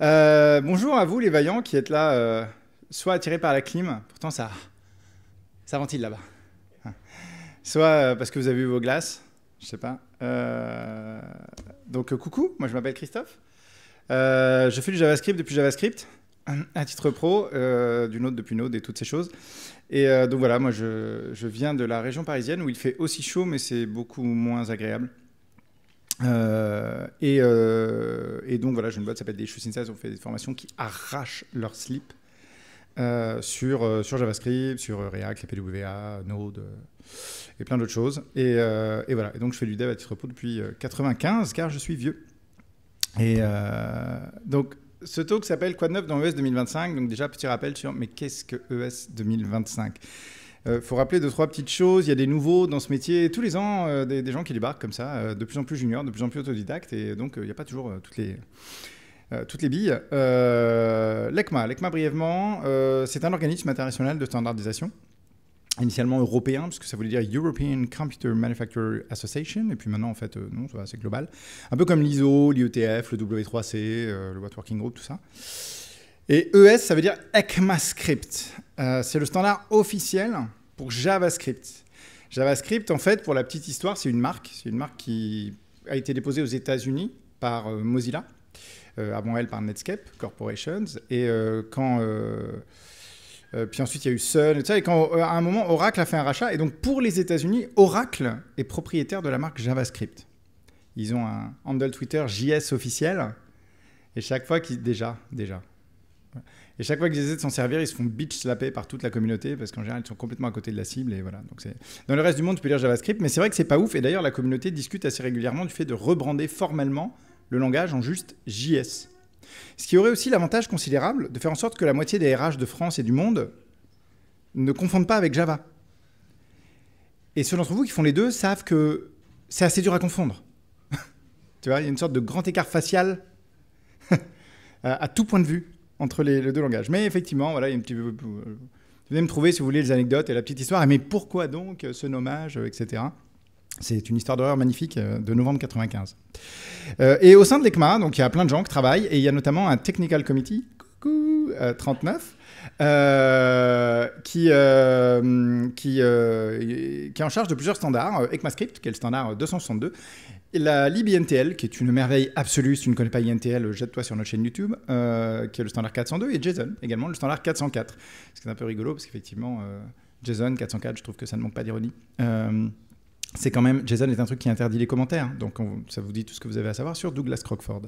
Euh, bonjour à vous les vaillants qui êtes là, euh, soit attirés par la clim, pourtant ça, ça ventile là-bas, soit euh, parce que vous avez eu vos glaces, je sais pas. donc coucou, moi je m'appelle Christophe, je fais du JavaScript depuis JavaScript, à titre pro, du Node depuis Node et toutes ces choses. Et donc voilà, moi je viens de la région parisienne où il fait aussi chaud mais c'est beaucoup moins agréable. Euh, euh, et, donc voilà, j'ai une boîte qui s'appelle des Insights. on fait des formations qui arrachent leur slip euh, sur, sur JavaScript, sur React, les PWA, Node et plein d'autres choses. Et, voilà, et donc je fais du dev à titre repos depuis 95 car je suis vieux. Et donc ce talk s'appelle Quoi de neuf dans ES 2025 Donc déjà, petit rappel sur mais qu'est-ce que ES 2025 il euh, faut rappeler deux, trois petites choses. Il y a des nouveaux dans ce métier tous les ans, euh, des, gens qui débarquent comme ça, euh, de plus en plus juniors, de plus en plus autodidactes. Et donc, il n'y a pas toujours toutes les. toutes les billes. Euh, L'ECMA, l'ECMA brièvement, c'est un organisme international de standardisation, initialement européen, parce que ça voulait dire European Computer Manufacturer Association, et puis maintenant, en fait, non, c'est global. Un peu comme l'ISO, l'IETF, le W3C, le What Working Group, tout ça. Et ES, ça veut dire ECMAScript. Euh, c'est le standard officiel pour JavaScript. JavaScript, en fait, pour la petite histoire, c'est une marque. C'est une marque qui a été déposée aux États-Unis par euh, Mozilla, euh, avant elle par Netscape Corporations. Et euh, quand. puis ensuite, il y a eu Sun et tout ça. Et à un moment, Oracle a fait un rachat. Et donc, pour les États-Unis, Oracle est propriétaire de la marque JavaScript. Ils ont un handle Twitter JS officiel. Et chaque fois qu'ils. Déjà, déjà. Et chaque fois qu'ils essaient de s'en servir, ils se font bitch slapper par toute la communauté parce qu'en général, ils sont complètement à côté de la cible. Et voilà. Donc dans le reste du monde, tu peux lire JavaScript, mais c'est vrai que c'est pas ouf. Et d'ailleurs, la communauté discute assez régulièrement du fait de rebrander formellement le langage en juste JS. Ce qui aurait aussi l'avantage considérable de faire en sorte que la moitié des RH de France et du monde ne confondent pas avec Java. Et ceux d'entre vous qui font les deux savent que c'est assez dur à confondre. tu vois, il y a une sorte de grand écart facial à tout point de vue entre les, deux langages. Mais effectivement, voilà, il y a un petit peu. Euh, Venez me trouver si vous voulez les anecdotes et la petite histoire. Ah, mais pourquoi donc euh, ce nommage, etc. Euh, C'est une histoire d'horreur magnifique de novembre 95. et au sein de l'ECMA, donc il y a plein de gens qui travaillent et il y a notamment un technical committee, coucou, 39, euh, qui, euh, qui, euh, qui, est en charge de plusieurs standards, ECMAScript, qui est le standard 262, et la libintl, qui est une merveille absolue, si tu ne connais pas INTL, jette-toi sur notre chaîne YouTube, qui est le standard 402, et JSON, également le standard 404. Ce qui est un peu rigolo, parce qu'effectivement, JSON 404, je trouve que ça ne manque pas d'ironie c'est quand même, JSON est un truc qui interdit les commentaires, donc ça vous dit tout ce que vous avez à savoir sur Douglas Crockford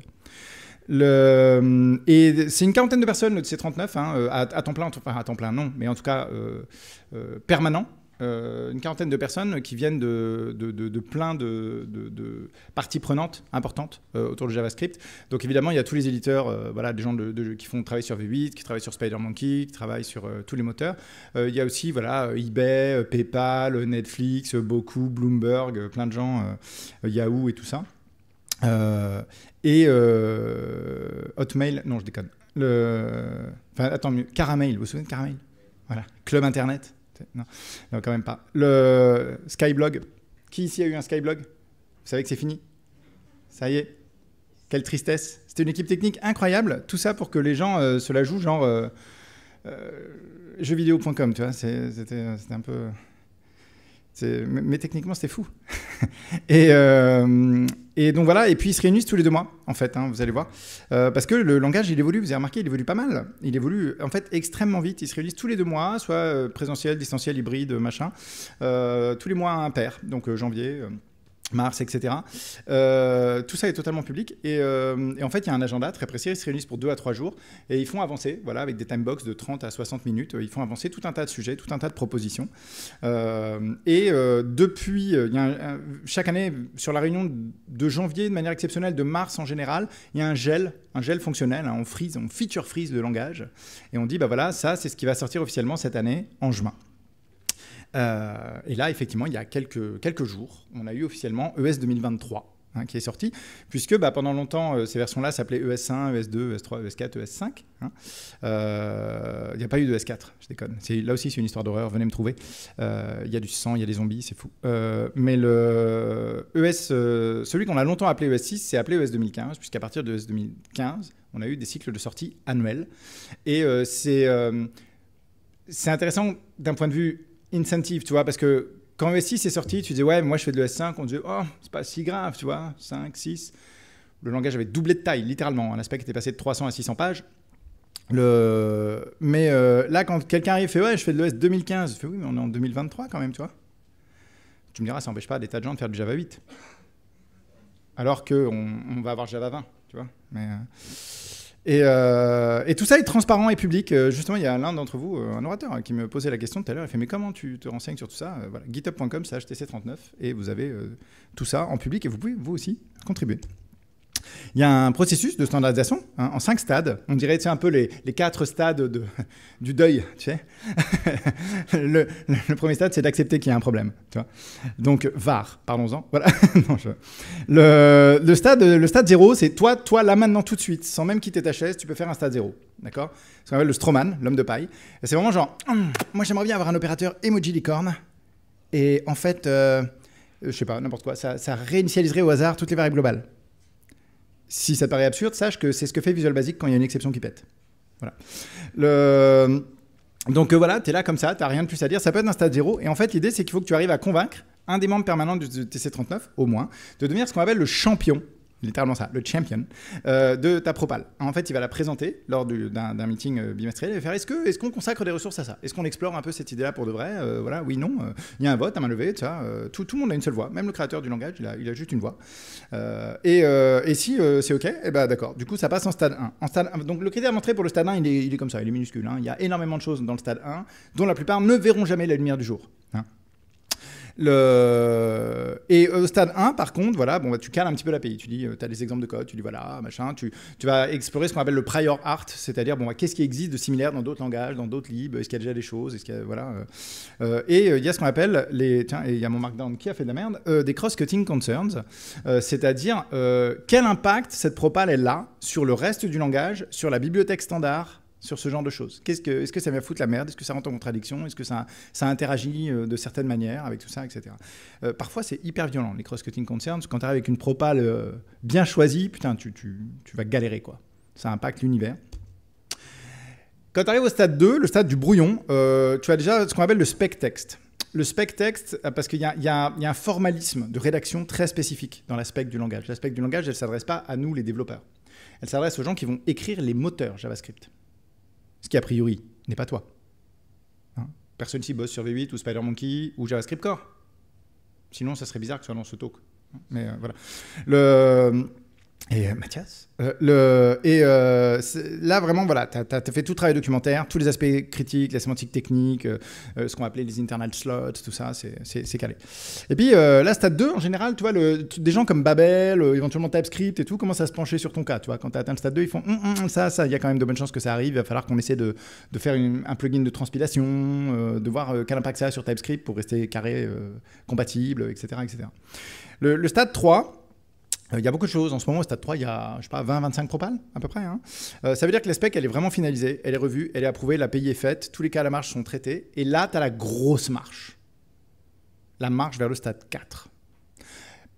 et c'est une quarantaine de personnes, de ces 39 à, temps plein, enfin à temps plein non, mais en tout cas euh, euh, permanent. Euh, une quarantaine de personnes qui viennent de, plein de, parties prenantes importantes autour du JavaScript. Donc évidemment, il y a tous les éditeurs, voilà, des gens qui font travailler sur V8, qui travaillent sur SpiderMonkey qui travaillent sur tous les moteurs. il y a aussi voilà, eBay, PayPal, Netflix, beaucoup, Bloomberg, plein de gens, Yahoo et tout ça. Euh, et euh, Hotmail, non, je déconne. Le... Enfin, attends mieux, Caramel, vous vous souvenez de Caramel Voilà, Club Internet. Non. quand même pas. Le Skyblog. Qui ici a eu un Skyblog Vous savez que c'est fini Ça y est. Quelle tristesse. C'était une équipe technique incroyable. Tout ça pour que les gens euh, se la jouent genre euh, jeuxvideo.com, tu vois. C'était un peu mais techniquement, c'était fou. et, euh, et, donc voilà, et puis ils se réunissent tous les deux mois, en fait, hein, vous allez voir. Euh, parce que le langage, il évolue, vous avez remarqué, il évolue pas mal. Il évolue, en fait, extrêmement vite. Ils se réunissent tous les deux mois, soit euh, présentiel, distanciel, hybride, machin. tous les mois, un pair, donc janvier. Mars, etc. Euh, tout ça est totalement public. Euh, et, en fait, il y a un agenda très précis. Ils se réunissent pour deux à trois jours et ils font avancer, voilà, avec des time box de 30 à 60 minutes. Ils font avancer tout un tas de sujets, tout un tas de propositions. Euh, et depuis, chaque année, sur la réunion de janvier, de manière exceptionnelle, de mars en général, il y a un gel, un gel fonctionnel. Hein. on freeze, on feature freeze de langage. Et on dit, bah voilà, ça, c'est ce qui va sortir officiellement cette année en juin et là, effectivement, il y a quelques, quelques jours, on a eu officiellement ES 2023 qui est sorti, puisque bah, pendant longtemps, ces versions-là s'appelaient ES1, ES2, ES3, ES4, ES5. Il n'y a pas eu de ES4, je déconne. Là aussi, c'est une histoire d'horreur, venez me trouver. Il y a du sang, il y a des zombies, c'est fou. mais le celui qu'on a longtemps appelé ES6, c'est appelé ES 2015, puisqu'à partir de ES 2015, on a eu des cycles de sortie annuels. Et c'est c'est intéressant d'un point de vue incentive, tu vois, parce que quand ES6 est sorti, tu disais, ouais, moi je fais de s e 5 on disait, oh, c'est pas si grave, tu vois, 5, 6. Le langage avait doublé de taille, littéralement. Hein. L'aspect était passé de 300 à 600 pages. Le... Mais euh, là, quand quelqu'un arrive et fait, ouais, je fais de l'ES 2015, je fais, oui, mais on est en 2023 quand même, tu vois. Tu me diras, ça n'empêche pas des tas de gens de faire du Java 8. Alors qu'on on va avoir Java 20, tu vois. Mais. Euh, euh, et, tout ça est transparent et public. Euh, justement, il y a l'un d'entre vous, euh, un orateur, hein, qui me posait la question tout à l'heure. Il fait Mais comment tu te renseignes sur tout ça voilà, GitHub.com, HTC39, et vous avez tout ça en public et vous pouvez vous aussi contribuer. Il y a un processus de standardisation hein, en cinq stades. On dirait un peu les, quatre stades de, du deuil. Tu sais le, premier stade, c'est d'accepter qu'il y a un problème. Tu vois Donc, VAR, parlons-en. Voilà. le, stade, le stade zéro, c'est toi, toi, là, maintenant, tout de suite, sans même quitter ta chaise, tu peux faire un stade zéro. D'accord Ce qu'on appelle le Stroman, l'homme de paille. C'est vraiment genre, hum, moi, j'aimerais bien avoir un opérateur emoji licorne. Et en fait, je euh, je sais pas, n'importe quoi, ça réinitialiserait au hasard toutes les variables globales si ça paraît absurde, sache que c'est ce que fait Visual Basic quand il y a une exception qui pète. Voilà. Le... Donc euh, voilà, tu es là comme ça, tu rien de plus à dire, ça peut être un stade zéro. Et en fait, l'idée, c'est qu'il faut que tu arrives à convaincre un des membres permanents du TC39, au moins, de devenir ce qu'on appelle le champion littéralement ça, le champion euh, de ta propale. En fait, il va la présenter lors d'un meeting euh, bimestriel et va faire est-ce qu'on consacre des ressources à ça Est-ce qu'on explore un peu cette idée-là pour de vrai euh, Voilà, oui, non. Il y a un vote, à main levée, tout ça. Tout, le monde a une seule voix, même le créateur du langage, il a, il a juste une voix. Et, si c'est OK, eh ben, d'accord. Du coup, ça passe en stade 1. donc le critère d'entrée pour le stade 1, il est, comme ça, il est minuscule. Hein. Il y a énormément de choses dans le stade 1, dont la plupart ne verront jamais la lumière du jour. Hein. Et euh, au stade 1, par contre, voilà, bon, bah, tu cales un petit peu l'API. Tu dis, euh, tu as des exemples de code, tu dis, voilà, machin. Tu, vas explorer ce qu'on appelle le prior art, c'est-à-dire, bon, bah, qu'est-ce qui existe de similaire dans d'autres langages, dans d'autres libs Est-ce qu'il y a déjà des choses est voilà, euh, Et il y a ce qu'on appelle les. Tiens, il y a mon markdown qui a fait de la merde, des cross-cutting concerns, c'est-à-dire, quel impact cette propale elle a sur le reste du langage, sur la bibliothèque standard sur ce genre de choses Est-ce que, est que ça va foutre la merde Est-ce que ça rentre en contradiction Est-ce que ça, interagit euh, de certaines manières avec tout ça, etc. Euh, parfois, c'est hyper violent, les cross-cutting concerns. Quand tu arrives avec une propale euh, bien choisie, putain, tu, vas galérer, quoi. Ça impacte l'univers. Quand tu arrives au stade 2, le stade du brouillon, tu as déjà ce qu'on appelle le spec text. le spec text, parce qu'il y, y, a un formalisme de rédaction très spécifique dans l'aspect du langage. L'aspect du langage, elle ne s'adresse pas à nous, les développeurs. Elle s'adresse aux gens qui vont écrire les moteurs JavaScript ce qui a priori n'est pas toi. Hein Personne ici bosse sur V8 ou Monkey, ou JavaScript Core. Sinon, ça serait bizarre que tu soit dans ce talk. Hein, mais euh, voilà. Le et euh, Mathias. Euh, le, et euh, là, vraiment, voilà, tu as, fait tout le travail documentaire, tous les aspects critiques, la sémantique technique, ce qu'on appelait les internal slots, tout ça, c'est calé. Et puis là, stade 2, en général, tu vois, des gens comme Babel, éventuellement TypeScript et tout, commencent à se pencher sur ton cas. Tu vois, quand tu as atteint le stade 2, ils font hum, hum, hum, ça, ça, il y a quand même de bonnes chances que ça arrive, il va falloir qu'on essaie de, faire un plugin de transpilation, de voir quel impact ça a sur TypeScript pour rester carré, compatible, etc. etc. Le, le stade 3, euh, il y a beaucoup de choses. En ce moment, au stade 3, il y a, je sais pas, 20-25 propales, à peu près. Hein. Euh, ça veut dire que la spec, elle est vraiment finalisée, elle est revue, elle est approuvée, paye est faite, tous les cas à la marche sont traités. Et là, tu as la grosse marche. La marche vers le stade 4.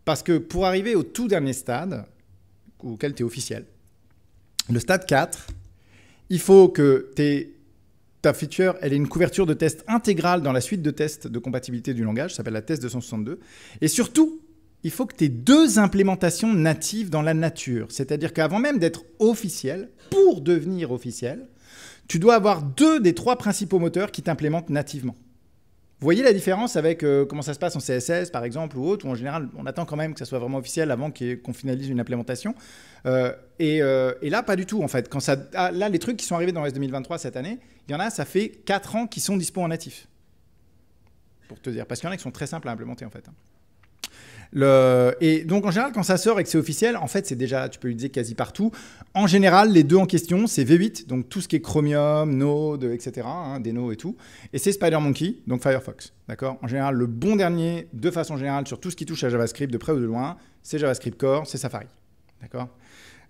Parce que pour arriver au tout dernier stade, auquel tu es officiel, le stade 4, il faut que ta feature elle ait une couverture de test intégrale dans la suite de tests de compatibilité du langage, ça s'appelle la test 262. Et surtout, il faut que tu aies deux implémentations natives dans la nature. C'est-à-dire qu'avant même d'être officiel, pour devenir officiel, tu dois avoir deux des trois principaux moteurs qui t'implémentent nativement. Vous voyez la différence avec euh, comment ça se passe en CSS par exemple ou autre, où en général on attend quand même que ça soit vraiment officiel avant qu'on finalise une implémentation. Euh, euh, et, là, pas du tout en fait. Quand ça, ah, là, les trucs qui sont arrivés dans S2023 cette année, il y en a, ça fait 4 ans qui sont dispo en natif. Pour te dire, parce qu'il y en a qui sont très simples à implémenter en fait. Hein. Et donc en général, quand ça sort et que c'est officiel, en fait, c'est déjà, tu peux dire, quasi partout. En général, les deux en question, c'est V8, donc tout ce qui est Chromium, Node, etc., hein, des Deno et tout. Et c'est SpiderMonkey, donc Firefox. D'accord En général, le bon dernier, de façon générale, sur tout ce qui touche à JavaScript, de près ou de loin, c'est JavaScript Core, c'est Safari. D'accord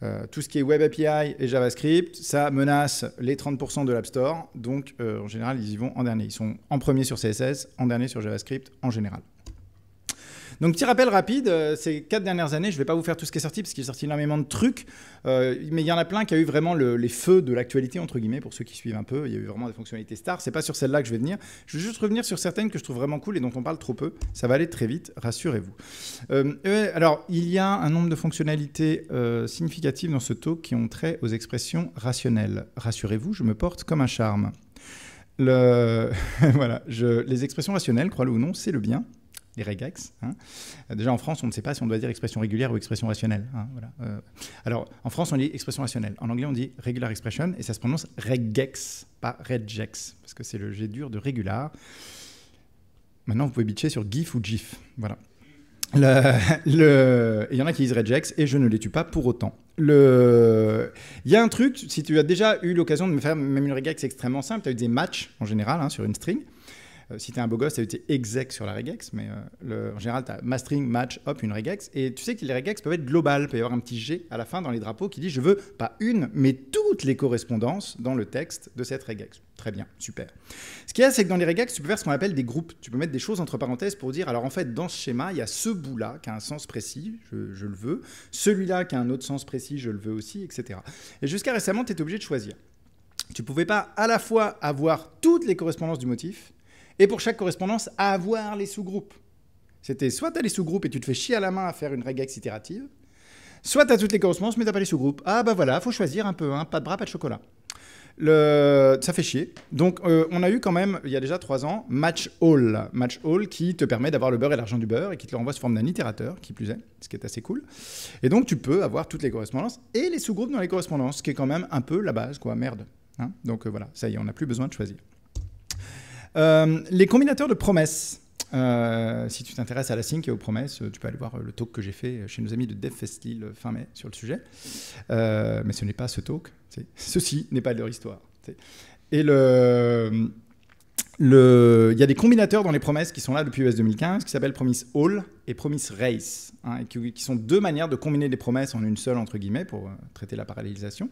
euh, tout ce qui est Web API et JavaScript, ça menace les 30% de l'App Store. Donc, euh, en général, ils y vont en dernier. Ils sont en premier sur CSS, en dernier sur JavaScript, en général. Donc, petit rappel rapide, euh, ces quatre dernières années, je ne vais pas vous faire tout ce qui est sorti, parce qu'il est sorti énormément de trucs, euh, mais il y en a plein qui a eu vraiment les feux de l'actualité, entre guillemets, pour ceux qui suivent un peu. Il y a eu vraiment des fonctionnalités stars. C'est pas sur celle-là que je vais venir. Je vais juste revenir sur certaines que je trouve vraiment cool et dont on parle trop peu. Ça va aller très vite, rassurez-vous. Euh, alors, il y a un nombre de fonctionnalités significatives dans ce taux qui ont trait aux expressions rationnelles. Rassurez-vous, je me porte comme un charme. voilà, les expressions rationnelles, crois-le ou non, c'est le bien les regex. Hein. Euh, déjà en France, on ne sait pas si on doit dire expression régulière ou expression rationnelle. Hein, euh, alors en France, on dit expression rationnelle. En anglais, on dit regular expression et ça se prononce regex, pas regex, parce que c'est le G dur de regular. Maintenant, vous pouvez bitcher sur GIF ou GIF. Voilà. Le, Il y en a qui disent regex et je ne les tue pas pour autant. Le... Il y a un truc, si tu as déjà eu l'occasion de me faire même une regex extrêmement simple, tu as eu des matchs en général hein, sur une string. Euh, si es un beau gosse, as été exec sur la regex, mais euh, le, en général, t'as mastering, match, hop, une regex. Et tu sais que les regex peuvent être globales. Il peut y avoir un petit G à la fin dans les drapeaux qui dit je veux pas une, mais toutes les correspondances dans le texte de cette regex. Très bien, super. Ce qu'il y a, c'est que dans les regex, tu peux faire ce qu'on appelle des groupes. Tu peux mettre des choses entre parenthèses pour dire, alors en fait, dans ce schéma, il y a ce bout-là qui a un sens précis, je, le veux, celui-là qui a un autre sens précis, je le veux aussi, etc. Et jusqu'à récemment, tu étais obligé de choisir. Tu pouvais pas à la fois avoir toutes les correspondances du motif et pour chaque correspondance, avoir les sous-groupes. C'était soit tu as les sous-groupes et tu te fais chier à la main à faire une regex itérative, soit tu as toutes les correspondances mais tu pas les sous-groupes. Ah bah voilà, faut choisir un peu, hein. pas de bras, pas de chocolat. Le... Ça fait chier. Donc euh, on a eu quand même, il y a déjà trois ans, Match All. Match All qui te permet d'avoir le beurre et l'argent du beurre et qui te le renvoie sous forme d'un itérateur, qui plus est, ce qui est assez cool. Et donc tu peux avoir toutes les correspondances et les sous-groupes dans les correspondances, ce qui est quand même un peu la base, quoi, merde. Hein. donc euh, voilà, ça y est, on n'a plus besoin de choisir. Euh, les combinateurs de promesses. Euh, si tu t'intéresses à la sync et aux promesses, euh, tu peux aller voir le talk que j'ai fait chez nos amis de DevFestil fin mai sur le sujet. mais ce n'est pas ce talk, ceci n'est pas leur histoire. Et le, le... il y a des combinateurs dans les promesses qui sont là depuis US 2015 qui s'appellent Promise All et Promise Race, hein, qui, sont deux manières de combiner des promesses en une seule, entre guillemets, pour euh, traiter la parallélisation.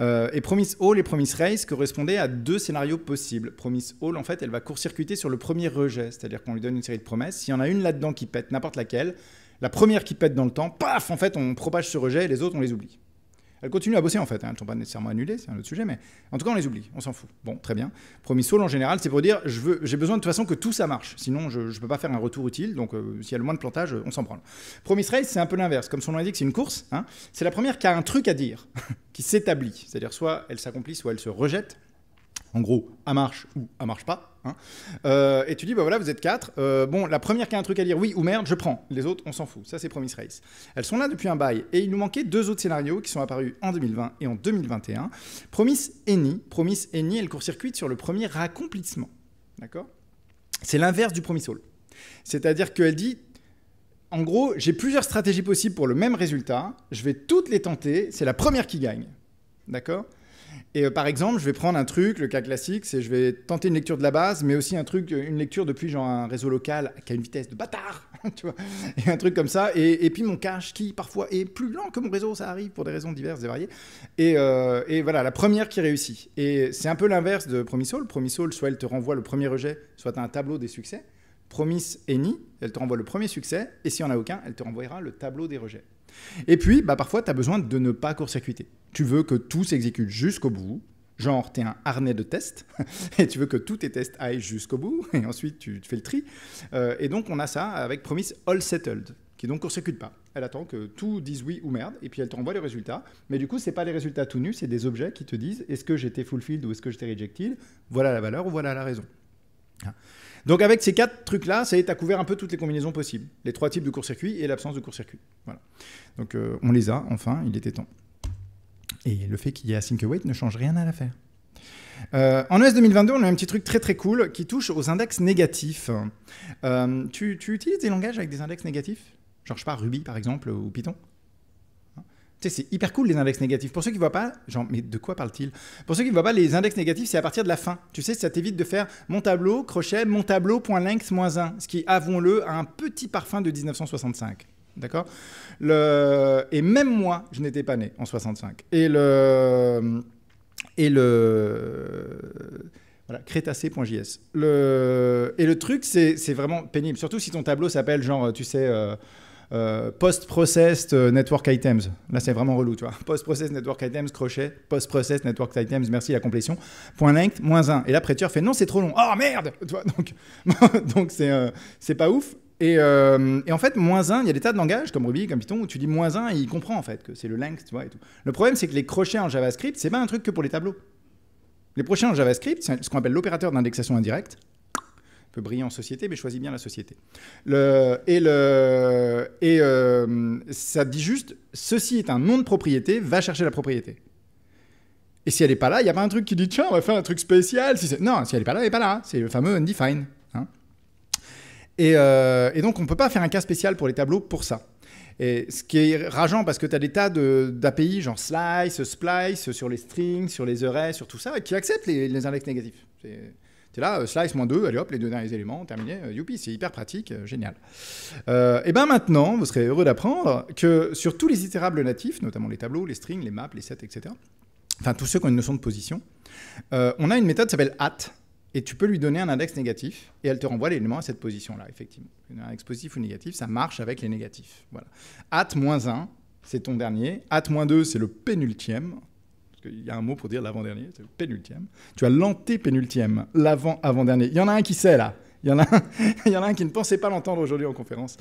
Euh, et Promise All et Promise Race correspondaient à deux scénarios possibles. Promise All, en fait, elle va court-circuiter sur le premier rejet, c'est-à-dire qu'on lui donne une série de promesses. S'il y en a une là-dedans qui pète, n'importe laquelle, la première qui pète dans le temps, paf, en fait, on propage ce rejet et les autres, on les oublie. Elles continuent à bosser en fait, hein. elles ne sont pas nécessairement annulées, c'est un autre sujet, mais en tout cas on les oublie, on s'en fout. Bon, très bien. Soul, en général, c'est pour dire j'ai besoin de toute façon que tout ça marche, sinon je ne peux pas faire un retour utile, donc euh, s'il y a le moins de plantage, on s'en prend. promis Race, c'est un peu l'inverse, comme son nom l'indique, c'est une course, hein. c'est la première qui a un truc à dire, qui s'établit, c'est-à-dire soit elle s'accomplit, soit elle se rejette. En gros, à marche ou à marche pas. Hein. Euh, et tu dis, bah voilà, vous êtes quatre. Euh, bon, la première qui a un truc à dire, oui ou merde, je prends. Les autres, on s'en fout. Ça, c'est Promise Race. Elles sont là depuis un bail. Et il nous manquait deux autres scénarios qui sont apparus en 2020 et en 2021. Promise Ni. Promise Ni, elle court-circuite sur le premier accomplissement. D'accord C'est l'inverse du Promise All. C'est-à-dire qu'elle dit, en gros, j'ai plusieurs stratégies possibles pour le même résultat. Je vais toutes les tenter. C'est la première qui gagne. D'accord et euh, par exemple, je vais prendre un truc, le cas classique, c'est je vais tenter une lecture de la base, mais aussi un truc, euh, une lecture depuis genre un réseau local qui a une vitesse de bâtard, et un truc comme ça. Et, puis mon cache qui parfois est plus lent que mon réseau, ça arrive pour des raisons diverses et variées. Et, euh, voilà, la première qui réussit. Et c'est un peu l'inverse de Promisol. Promisol, soit elle te renvoie le premier rejet, soit tu as un tableau des succès. Promise et ni, elle te renvoie le premier succès, et si n'y en a aucun, elle te renvoiera le tableau des rejets. Et puis, bah, parfois, tu as besoin de ne pas court-circuiter. Tu veux que tout s'exécute jusqu'au bout. Genre, tu es un harnais de tests et tu veux que tous tes tests aillent jusqu'au bout et ensuite tu, fais le tri. Euh, et donc, on a ça avec Promise All Settled qui donc court-circuite pas. Elle attend que tout dise oui ou merde, et puis elle te renvoie les résultats. Mais du coup, ce c'est pas les résultats tout nus, c'est des objets qui te disent est-ce que j'étais fulfilled ou est-ce que j'étais rejected, voilà la valeur ou voilà la raison. Hein. Donc avec ces quatre trucs-là, ça as couvert un peu toutes les combinaisons possibles, les trois types de court-circuit et l'absence de court-circuit. Voilà. Donc euh, on les a, enfin, il était temps. Et le fait qu'il y ait Async Await ne change rien à l'affaire. Euh, en OS 2022, on a un petit truc très très cool qui touche aux index négatifs. Euh, tu, utilises des langages avec des index négatifs Genre, je parle Ruby par exemple ou Python hein tu sais, c'est hyper cool les index négatifs. Pour ceux qui ne voient pas, genre, mais de quoi parle-t-il Pour ceux qui ne voient pas, les index négatifs, c'est à partir de la fin. Tu sais, ça t'évite de faire mon tableau, crochet, mon tableau, point length, moins 1. Ce qui, avons-le, a un petit parfum de 1965. D'accord Et même moi, je n'étais pas né en 65. Et le. Et le. Voilà, crétacé.js. Et le truc, c'est vraiment pénible. Surtout si ton tableau s'appelle, genre, tu sais. Euh, euh, post-processed euh, network items. Là, c'est vraiment relou, tu vois. Post-processed network items, crochet, post-processed network items, merci la complétion. Point length, moins 1. Et là, Prettier fait non, c'est trop long. Oh merde tu vois, Donc, donc c'est pas ouf. Euh, et, en fait, moins 1, il y a des tas de langages comme Ruby, comme Python, où tu dis moins 1 et il comprend en fait que c'est le length, tu vois. Et tout. Le problème, c'est que les crochets en JavaScript, c'est pas un truc que pour les tableaux. Les crochets en JavaScript, c'est ce qu'on appelle l'opérateur d'indexation indirecte. Un peu brillant en société, mais choisis bien la société. Le, et le, et euh, ça dit juste ceci est un nom de propriété, va chercher la propriété. Et si elle n'est pas là, il n'y a pas un truc qui dit tiens, on va faire un truc spécial. Si non, si elle n'est pas là, elle n'est pas là. C'est le fameux undefined. Euh, et, donc, on ne peut pas faire un cas spécial pour les tableaux pour ça. Et ce qui est rageant parce que tu as des tas d'API, genre slice, splice, sur les strings, sur les arrays, sur tout ça, qui acceptent les, index négatifs. Tu es là, euh, slice moins 2, allez hop, les deux derniers éléments, terminé, euh, youpi, c'est hyper pratique, génial. et bien maintenant, vous serez heureux d'apprendre que sur tous les itérables natifs, notamment les tableaux, les strings, les maps, les sets, etc., enfin tous ceux qui ont une notion de position, on a une méthode qui s'appelle at, et tu peux lui donner un index négatif et elle te renvoie l'élément à cette position-là, effectivement. Un index positif ou négatif, ça marche avec les négatifs. Voilà. At 1, c'est ton dernier. At 2, c'est le pénultième. Il y a un mot pour dire l'avant-dernier, c'est le pénultième. Tu as l'antépénultième, l'avant-avant-dernier. Il y en a un qui sait là. Il y en a un, qui ne pensait pas l'entendre aujourd'hui en conférence.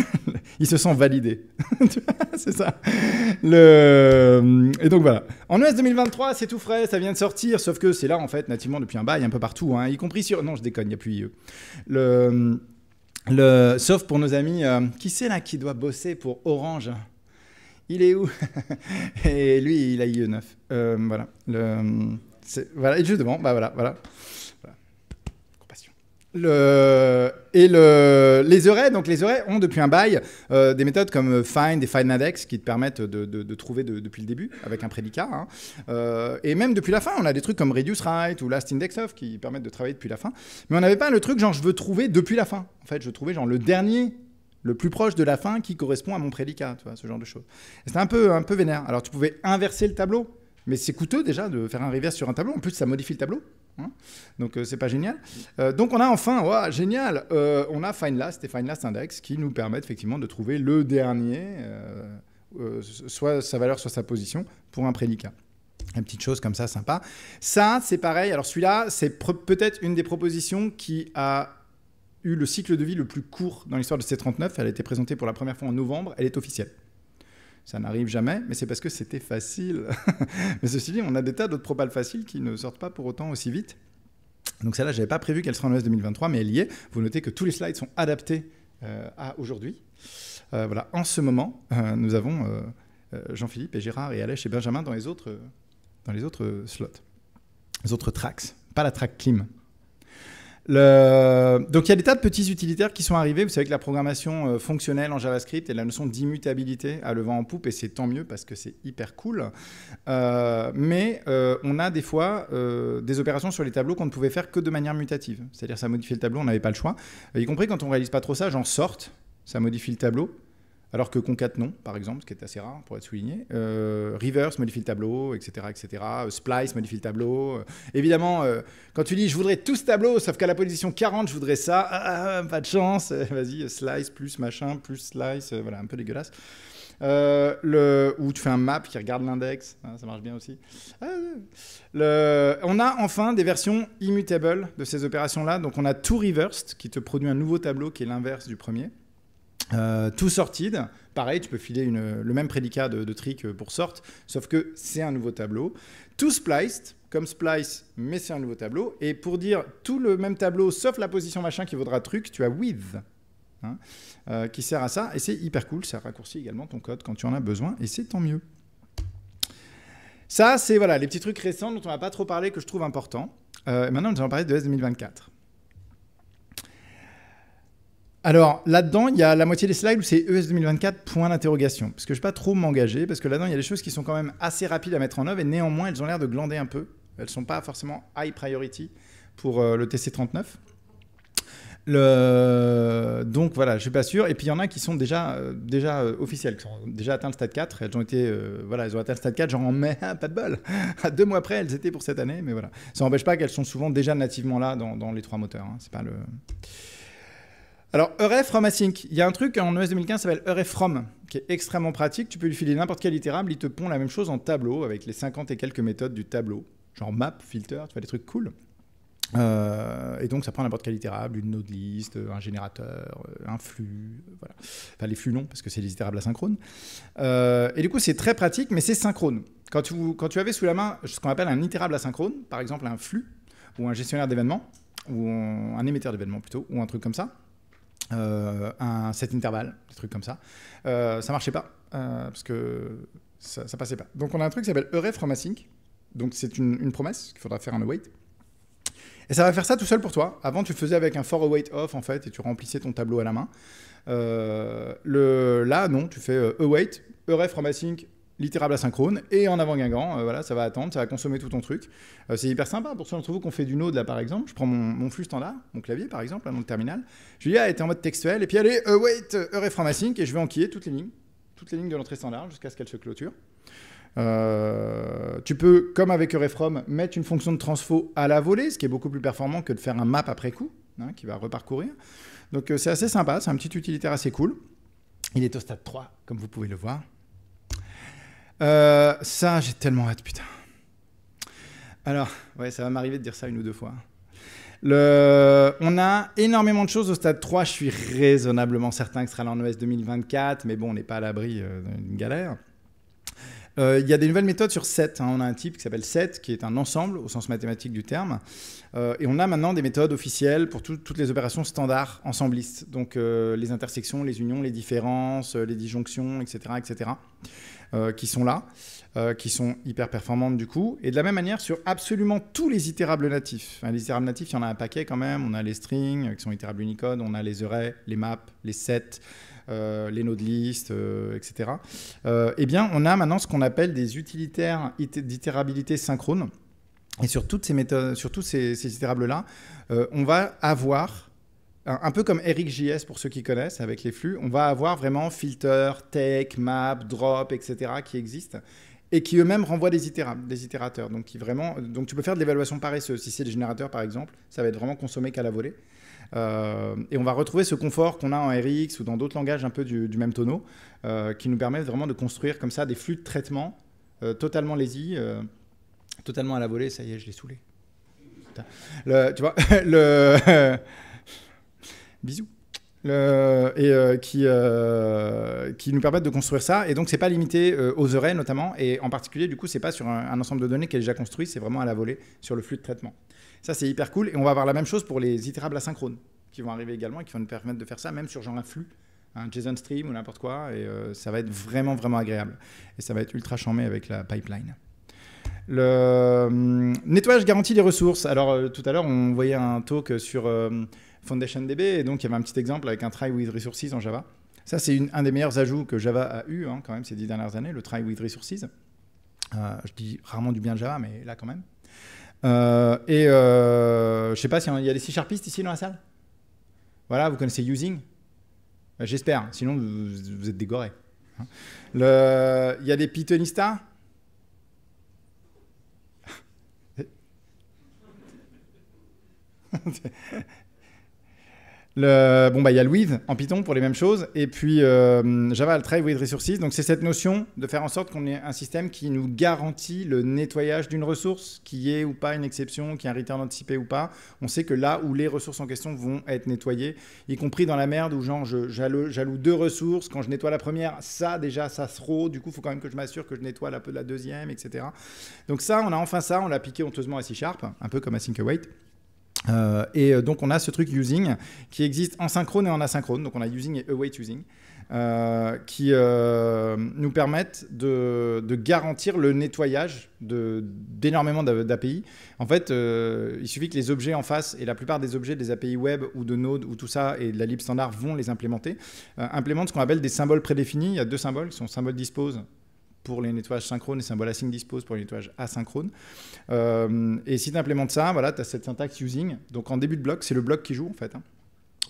il se sent validé. c'est ça. Euh, et donc voilà. En us 2023, c'est tout frais, ça vient de sortir, sauf que c'est là en fait, nativement depuis un bail, un peu partout, hein, y compris sur. Non, je déconne, il n'y a plus IE. Euh, le... Le... Sauf pour nos amis. Euh, qui c'est là qui doit bosser pour Orange Il est où Et lui, il a IE 9. voilà. Le... Voilà, Juste justement, bah voilà, voilà. Le... Et le... les oreilles donc les ont depuis un bail euh, des méthodes comme Find et Find Index qui te permettent de, trouver depuis le début avec un prédicat. Hein. Euh, et même depuis la fin, on a des trucs comme Reduce Right ou Last Index Of qui permettent de travailler depuis la fin. Mais on n'avait pas le truc genre je veux trouver depuis la fin. En fait, je veux trouver genre le dernier le plus proche de la fin qui correspond à mon prédicat, tu vois, ce genre de choses. C'était un peu, un peu vénère. Alors tu pouvais inverser le tableau, mais c'est coûteux déjà de faire un reverse sur un tableau. En plus, ça modifie le tableau. Hein donc euh, c'est pas génial. Euh, donc on a enfin, wow, génial, euh, on a FindLast et FindLast Index qui nous permettent effectivement de trouver le dernier, soit sa valeur, soit sa position pour un prédicat. Une petite chose comme ça, sympa. Ça, c'est pareil. Alors celui-là, c'est peut-être une des propositions qui a eu le cycle de vie le plus court dans l'histoire de C39. Elle a été présentée pour la première fois en novembre. Elle est officielle. Ça n'arrive jamais, mais c'est parce que c'était facile. mais ceci dit, on a des tas d'autres propales faciles qui ne sortent pas pour autant aussi vite. Donc celle-là, je n'avais pas prévu qu'elle serait en OS 2023, mais elle y est. Vous notez que tous les slides sont adaptés euh, à aujourd'hui. Euh, voilà, en ce moment, euh, nous avons Jean-Philippe et Gérard et Alèche et Benjamin dans les autres, dans les autres slots, les autres tracks, pas la track clim. Le... Donc il y a des tas de petits utilitaires qui sont arrivés. Vous savez que la programmation euh, fonctionnelle en JavaScript et la notion d'immutabilité a ah, le vent en poupe et c'est tant mieux parce que c'est hyper cool. Euh, mais euh, on a des fois des opérations sur les tableaux qu'on ne pouvait faire que de manière mutative. C'est-à-dire ça modifie le tableau, on n'avait pas le choix. Y compris quand on réalise pas trop ça, j'en sorte ça modifie le tableau. Alors que Concat, non, par exemple, ce qui est assez rare pour être souligné. Euh, Reverse modifie le tableau, etc. etc. Euh, Splice modifie le tableau. Euh, évidemment, quand tu dis je voudrais tout ce tableau, sauf qu'à la position 40, je voudrais ça, ah, ah, ah, pas de chance, vas-y, slice plus machin, plus slice, voilà, un peu dégueulasse. Euh, le, où tu fais un map qui regarde l'index, hein, ça marche bien aussi. on a enfin des versions immutables de ces opérations-là, donc on a tout reversed qui te produit un nouveau tableau qui est l'inverse du premier. Euh, tout sortide, pareil, tu peux filer le même prédicat de, de trick euh, pour sort, sauf que c'est un nouveau tableau. Tout spliced, comme splice, mais c'est un nouveau tableau. Et pour dire tout le même tableau, sauf la position machin qui vaudra truc, tu as with, hein, euh, qui sert à ça. Et c'est hyper cool, ça raccourcit également ton code quand tu en as besoin, et c'est tant mieux. Ça, c'est voilà, les petits trucs récents dont on n'a pas trop parlé que je trouve importants. maintenant, nous allons parler de S2024. Alors là-dedans, il y a la moitié des slides où c'est ES 2024, point d'interrogation. Parce que je ne vais pas trop m'engager, parce que là-dedans, il y a des choses qui sont quand même assez rapides à mettre en œuvre, et néanmoins, elles ont l'air de glander un peu. Elles ne sont pas forcément high priority pour euh, le TC39. Le... Donc voilà, je ne suis pas sûr. Et puis il y en a qui sont déjà, euh, déjà euh, officielles, qui ont déjà atteint le stade 4. Elles ont, été, voilà, elles ont atteint le stade 4, genre en mai, pas de bol. À deux mois près, elles étaient pour cette année, mais voilà. Ça n'empêche pas qu'elles sont souvent déjà nativement là dans, les trois moteurs. Hein. C'est pas le. Alors, EREF From Async, il y a un truc en OS e 2015 qui s'appelle EREF From, qui est extrêmement pratique. Tu peux lui filer n'importe quel itérable, il te pond la même chose en tableau avec les 50 et quelques méthodes du tableau, genre map, filter, tu vois, des trucs cool. Euh, et donc, ça prend n'importe quel itérable, une node list, un générateur, euh, un flux, euh, voilà. Enfin, les flux longs, parce que c'est des itérables asynchrones. et du coup, c'est très pratique, mais c'est synchrone. Quand tu, quand tu avais sous la main ce qu'on appelle un itérable asynchrone, par exemple un flux, ou un gestionnaire d'événements, ou un émetteur d'événements plutôt, ou un truc comme ça, euh, un, cet intervalle, des trucs comme ça. Euh, ça marchait pas, euh, parce que ça, ça, passait pas. Donc on a un truc qui s'appelle Array from Async. Donc c'est une, promesse qu'il faudra faire un await. Et ça va faire ça tout seul pour toi. Avant, tu le faisais avec un for await off, en fait, et tu remplissais ton tableau à la main. le, là, non, tu fais await, array from async, littérable asynchrone et en avant Guingamp. Euh, voilà, ça va attendre, ça va consommer tout ton truc. Euh, c'est hyper sympa. Pour ceux d'entre vous qui fait du Node, là, par exemple, je prends mon, mon flux standard, mon clavier, par exemple, un dans terminal. Je lui dis, ah, était en mode textuel. Et puis, allez, await, euh, Eurefrom from async Et je vais enquiller toutes les lignes, toutes les lignes de l'entrée standard jusqu'à ce qu'elles se clôturent. tu peux, comme avec Eurefrom, mettre une fonction de transfo à la volée, ce qui est beaucoup plus performant que de faire un map après coup, hein, qui va reparcourir. Donc c'est assez sympa, c'est un petit utilitaire assez cool. Il est au stade 3, comme vous pouvez le voir. Euh, ça, j'ai tellement hâte, putain. Alors, ouais, ça va m'arriver de dire ça une ou deux fois. On a énormément de choses au stade 3. Je suis raisonnablement certain que ce sera l'an 2024, e mais bon, on n'est pas à l'abri euh, d'une galère. Euh, il y a des nouvelles méthodes sur set. Hein. On a un type qui s'appelle set, qui est un ensemble au sens mathématique du terme. Euh, et on a maintenant des méthodes officielles pour toutes les opérations standards ensemblistes. Donc euh, les intersections, les unions, les différences, les disjonctions, etc. etc. qui sont là, qui sont hyper performantes du coup. Et de la même manière sur absolument tous les itérables natifs. les itérables natifs, il y en a un paquet quand même. On a les strings qui sont itérables Unicode, on a les arrays, les maps, les sets. Euh, les nodes list, euh, etc. Euh, eh bien, on a maintenant ce qu'on appelle des utilitaires d'itérabilité synchrone. Et sur toutes ces méthodes, sur ces, itérables-là, on va avoir un peu comme Eric JS pour ceux qui connaissent avec les flux, on va avoir vraiment filter, take, map, drop, etc. qui existent et qui eux-mêmes renvoient des itérables, des itérateurs. Donc, qui vraiment, donc tu peux faire de l'évaluation paresseuse. Si c'est des générateurs, par exemple, ça va être vraiment consommé qu'à la volée. Euh, et on va retrouver ce confort qu'on a en RX ou dans d'autres langages un peu du, même tonneau, euh, qui nous permet vraiment de construire comme ça des flux de traitement euh, totalement lazy, totalement à la volée. Ça y est, je l'ai saoulé. tu vois, le. Bisous le, et euh, qui, euh, qui nous permettent de construire ça. Et donc, c'est pas limité euh, aux arrays notamment, et en particulier, du coup, c'est pas sur un, ensemble de données qui est déjà construit, c'est vraiment à la volée sur le flux de traitement. Ça, c'est hyper cool. Et on va avoir la même chose pour les itérables asynchrones qui vont arriver également et qui vont nous permettre de faire ça, même sur genre un flux, un JSON stream ou n'importe quoi. Et ça va être vraiment, vraiment agréable. Et ça va être ultra charmé avec la pipeline. Le hum, nettoyage garanti des ressources. Alors, tout à l'heure, on voyait un talk sur FoundationDB. Et donc, il y avait un petit exemple avec un try with resources en Java. Ça, c'est un des meilleurs ajouts que Java a eu hein, quand même ces dix dernières années, le try with resources. Euh, je dis rarement du bien de Java, mais là quand même. Euh, et euh, je sais pas s'il y a des C-sharpistes ici dans la salle. Voilà, vous connaissez Using ben, J'espère, hein, sinon vous, êtes dégorés. Il y a des Pythonistas bon, bah, il y a with » en Python pour les mêmes choses, et puis euh, Java le « try with Resources. Donc, c'est cette notion de faire en sorte qu'on ait un système qui nous garantit le nettoyage d'une ressource, qui est ou pas une exception, qui est un return anticipé ou pas. On sait que là où les ressources en question vont être nettoyées, y compris dans la merde où, genre, je jaloue, deux ressources. Quand je nettoie la première, ça, déjà, ça se rôde. Du coup, il faut quand même que je m'assure que je nettoie la, la deuxième, etc. Donc, ça, on a enfin ça. On l'a piqué honteusement à C-Sharp, un peu comme à Think Await. Euh, et euh, donc on a ce truc using qui existe en synchrone et en asynchrone, donc on a using et await using, euh, qui nous permettent de, garantir le nettoyage d'énormément d'API. En fait, il suffit que les objets en face, et la plupart des objets des API web ou de Node ou tout ça, et de la lib standard vont les implémenter, implémentent ce qu'on appelle des symboles prédéfinis. Il y a deux symboles qui sont symbole dispose pour les nettoyages synchrones et Symbolasync dispose pour les nettoyages asynchrones. Euh, et si tu implémentes ça, voilà, tu as cette syntaxe using. Donc en début de bloc, c'est le bloc qui joue en fait. Hein.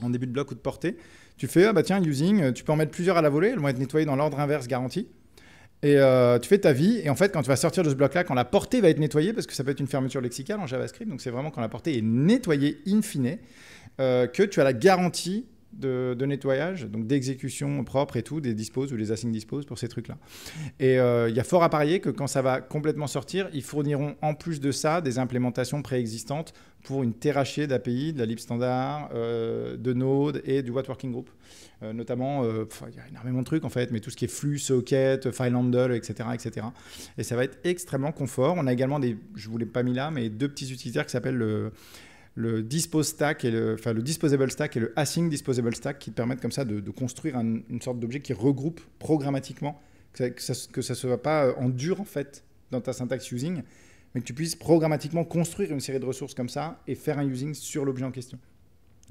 En début de bloc ou de portée, tu fais, ah bah tiens, using, tu peux en mettre plusieurs à la volée, elles vont être nettoyées dans l'ordre inverse garanti. Et euh, tu fais ta vie, et en fait, quand tu vas sortir de ce bloc-là, quand la portée va être nettoyée, parce que ça peut être une fermeture lexicale en JavaScript, donc c'est vraiment quand la portée est nettoyée in fine, euh, que tu as la garantie de, nettoyage, donc d'exécution propre et tout, des disposes ou les assignes dispose pour ces trucs-là. Et euh, il y a fort à parier que quand ça va complètement sortir, ils fourniront en plus de ça des implémentations préexistantes pour une terrachée d'API, de la lib standard, euh, de Node et du What Working Group. Euh, notamment, il y a énormément de trucs en fait, mais tout ce qui est flux, socket, file handle, etc., etc. Et ça va être extrêmement confort. On a également des, je ne vous l'ai pas mis là, mais deux petits utilisateurs qui s'appellent le le dispose stack et le, enfin, le disposable stack et le async disposable stack qui te permettent comme ça de, construire une sorte d'objet qui regroupe programmatiquement, que ça, ne se va pas euh, en dur en fait dans ta syntaxe using, mais que tu puisses programmatiquement construire une série de ressources comme ça et faire un using sur l'objet en question.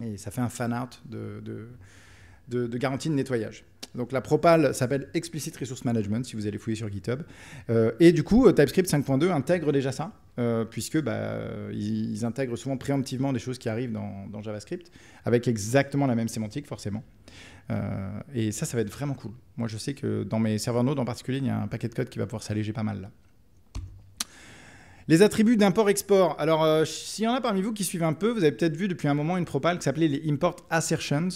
Et ça fait un fan out de, de de, garantie de nettoyage. Donc la propale s'appelle Explicit Resource Management, si vous allez fouiller sur GitHub. Euh, et du coup, euh, TypeScript 5.2 intègre déjà ça, euh, puisque bah, ils, intègrent souvent préemptivement des choses qui arrivent dans, JavaScript, avec exactement la même sémantique, forcément. et ça, ça va être vraiment cool. Moi, je sais que dans mes serveurs Node en particulier, il y a un paquet de code qui va pouvoir s'alléger pas mal là. Les attributs d'import-export. Alors, s'il y en a parmi vous qui suivent un peu, vous avez peut-être vu depuis un moment une propale qui s'appelait les import assertions.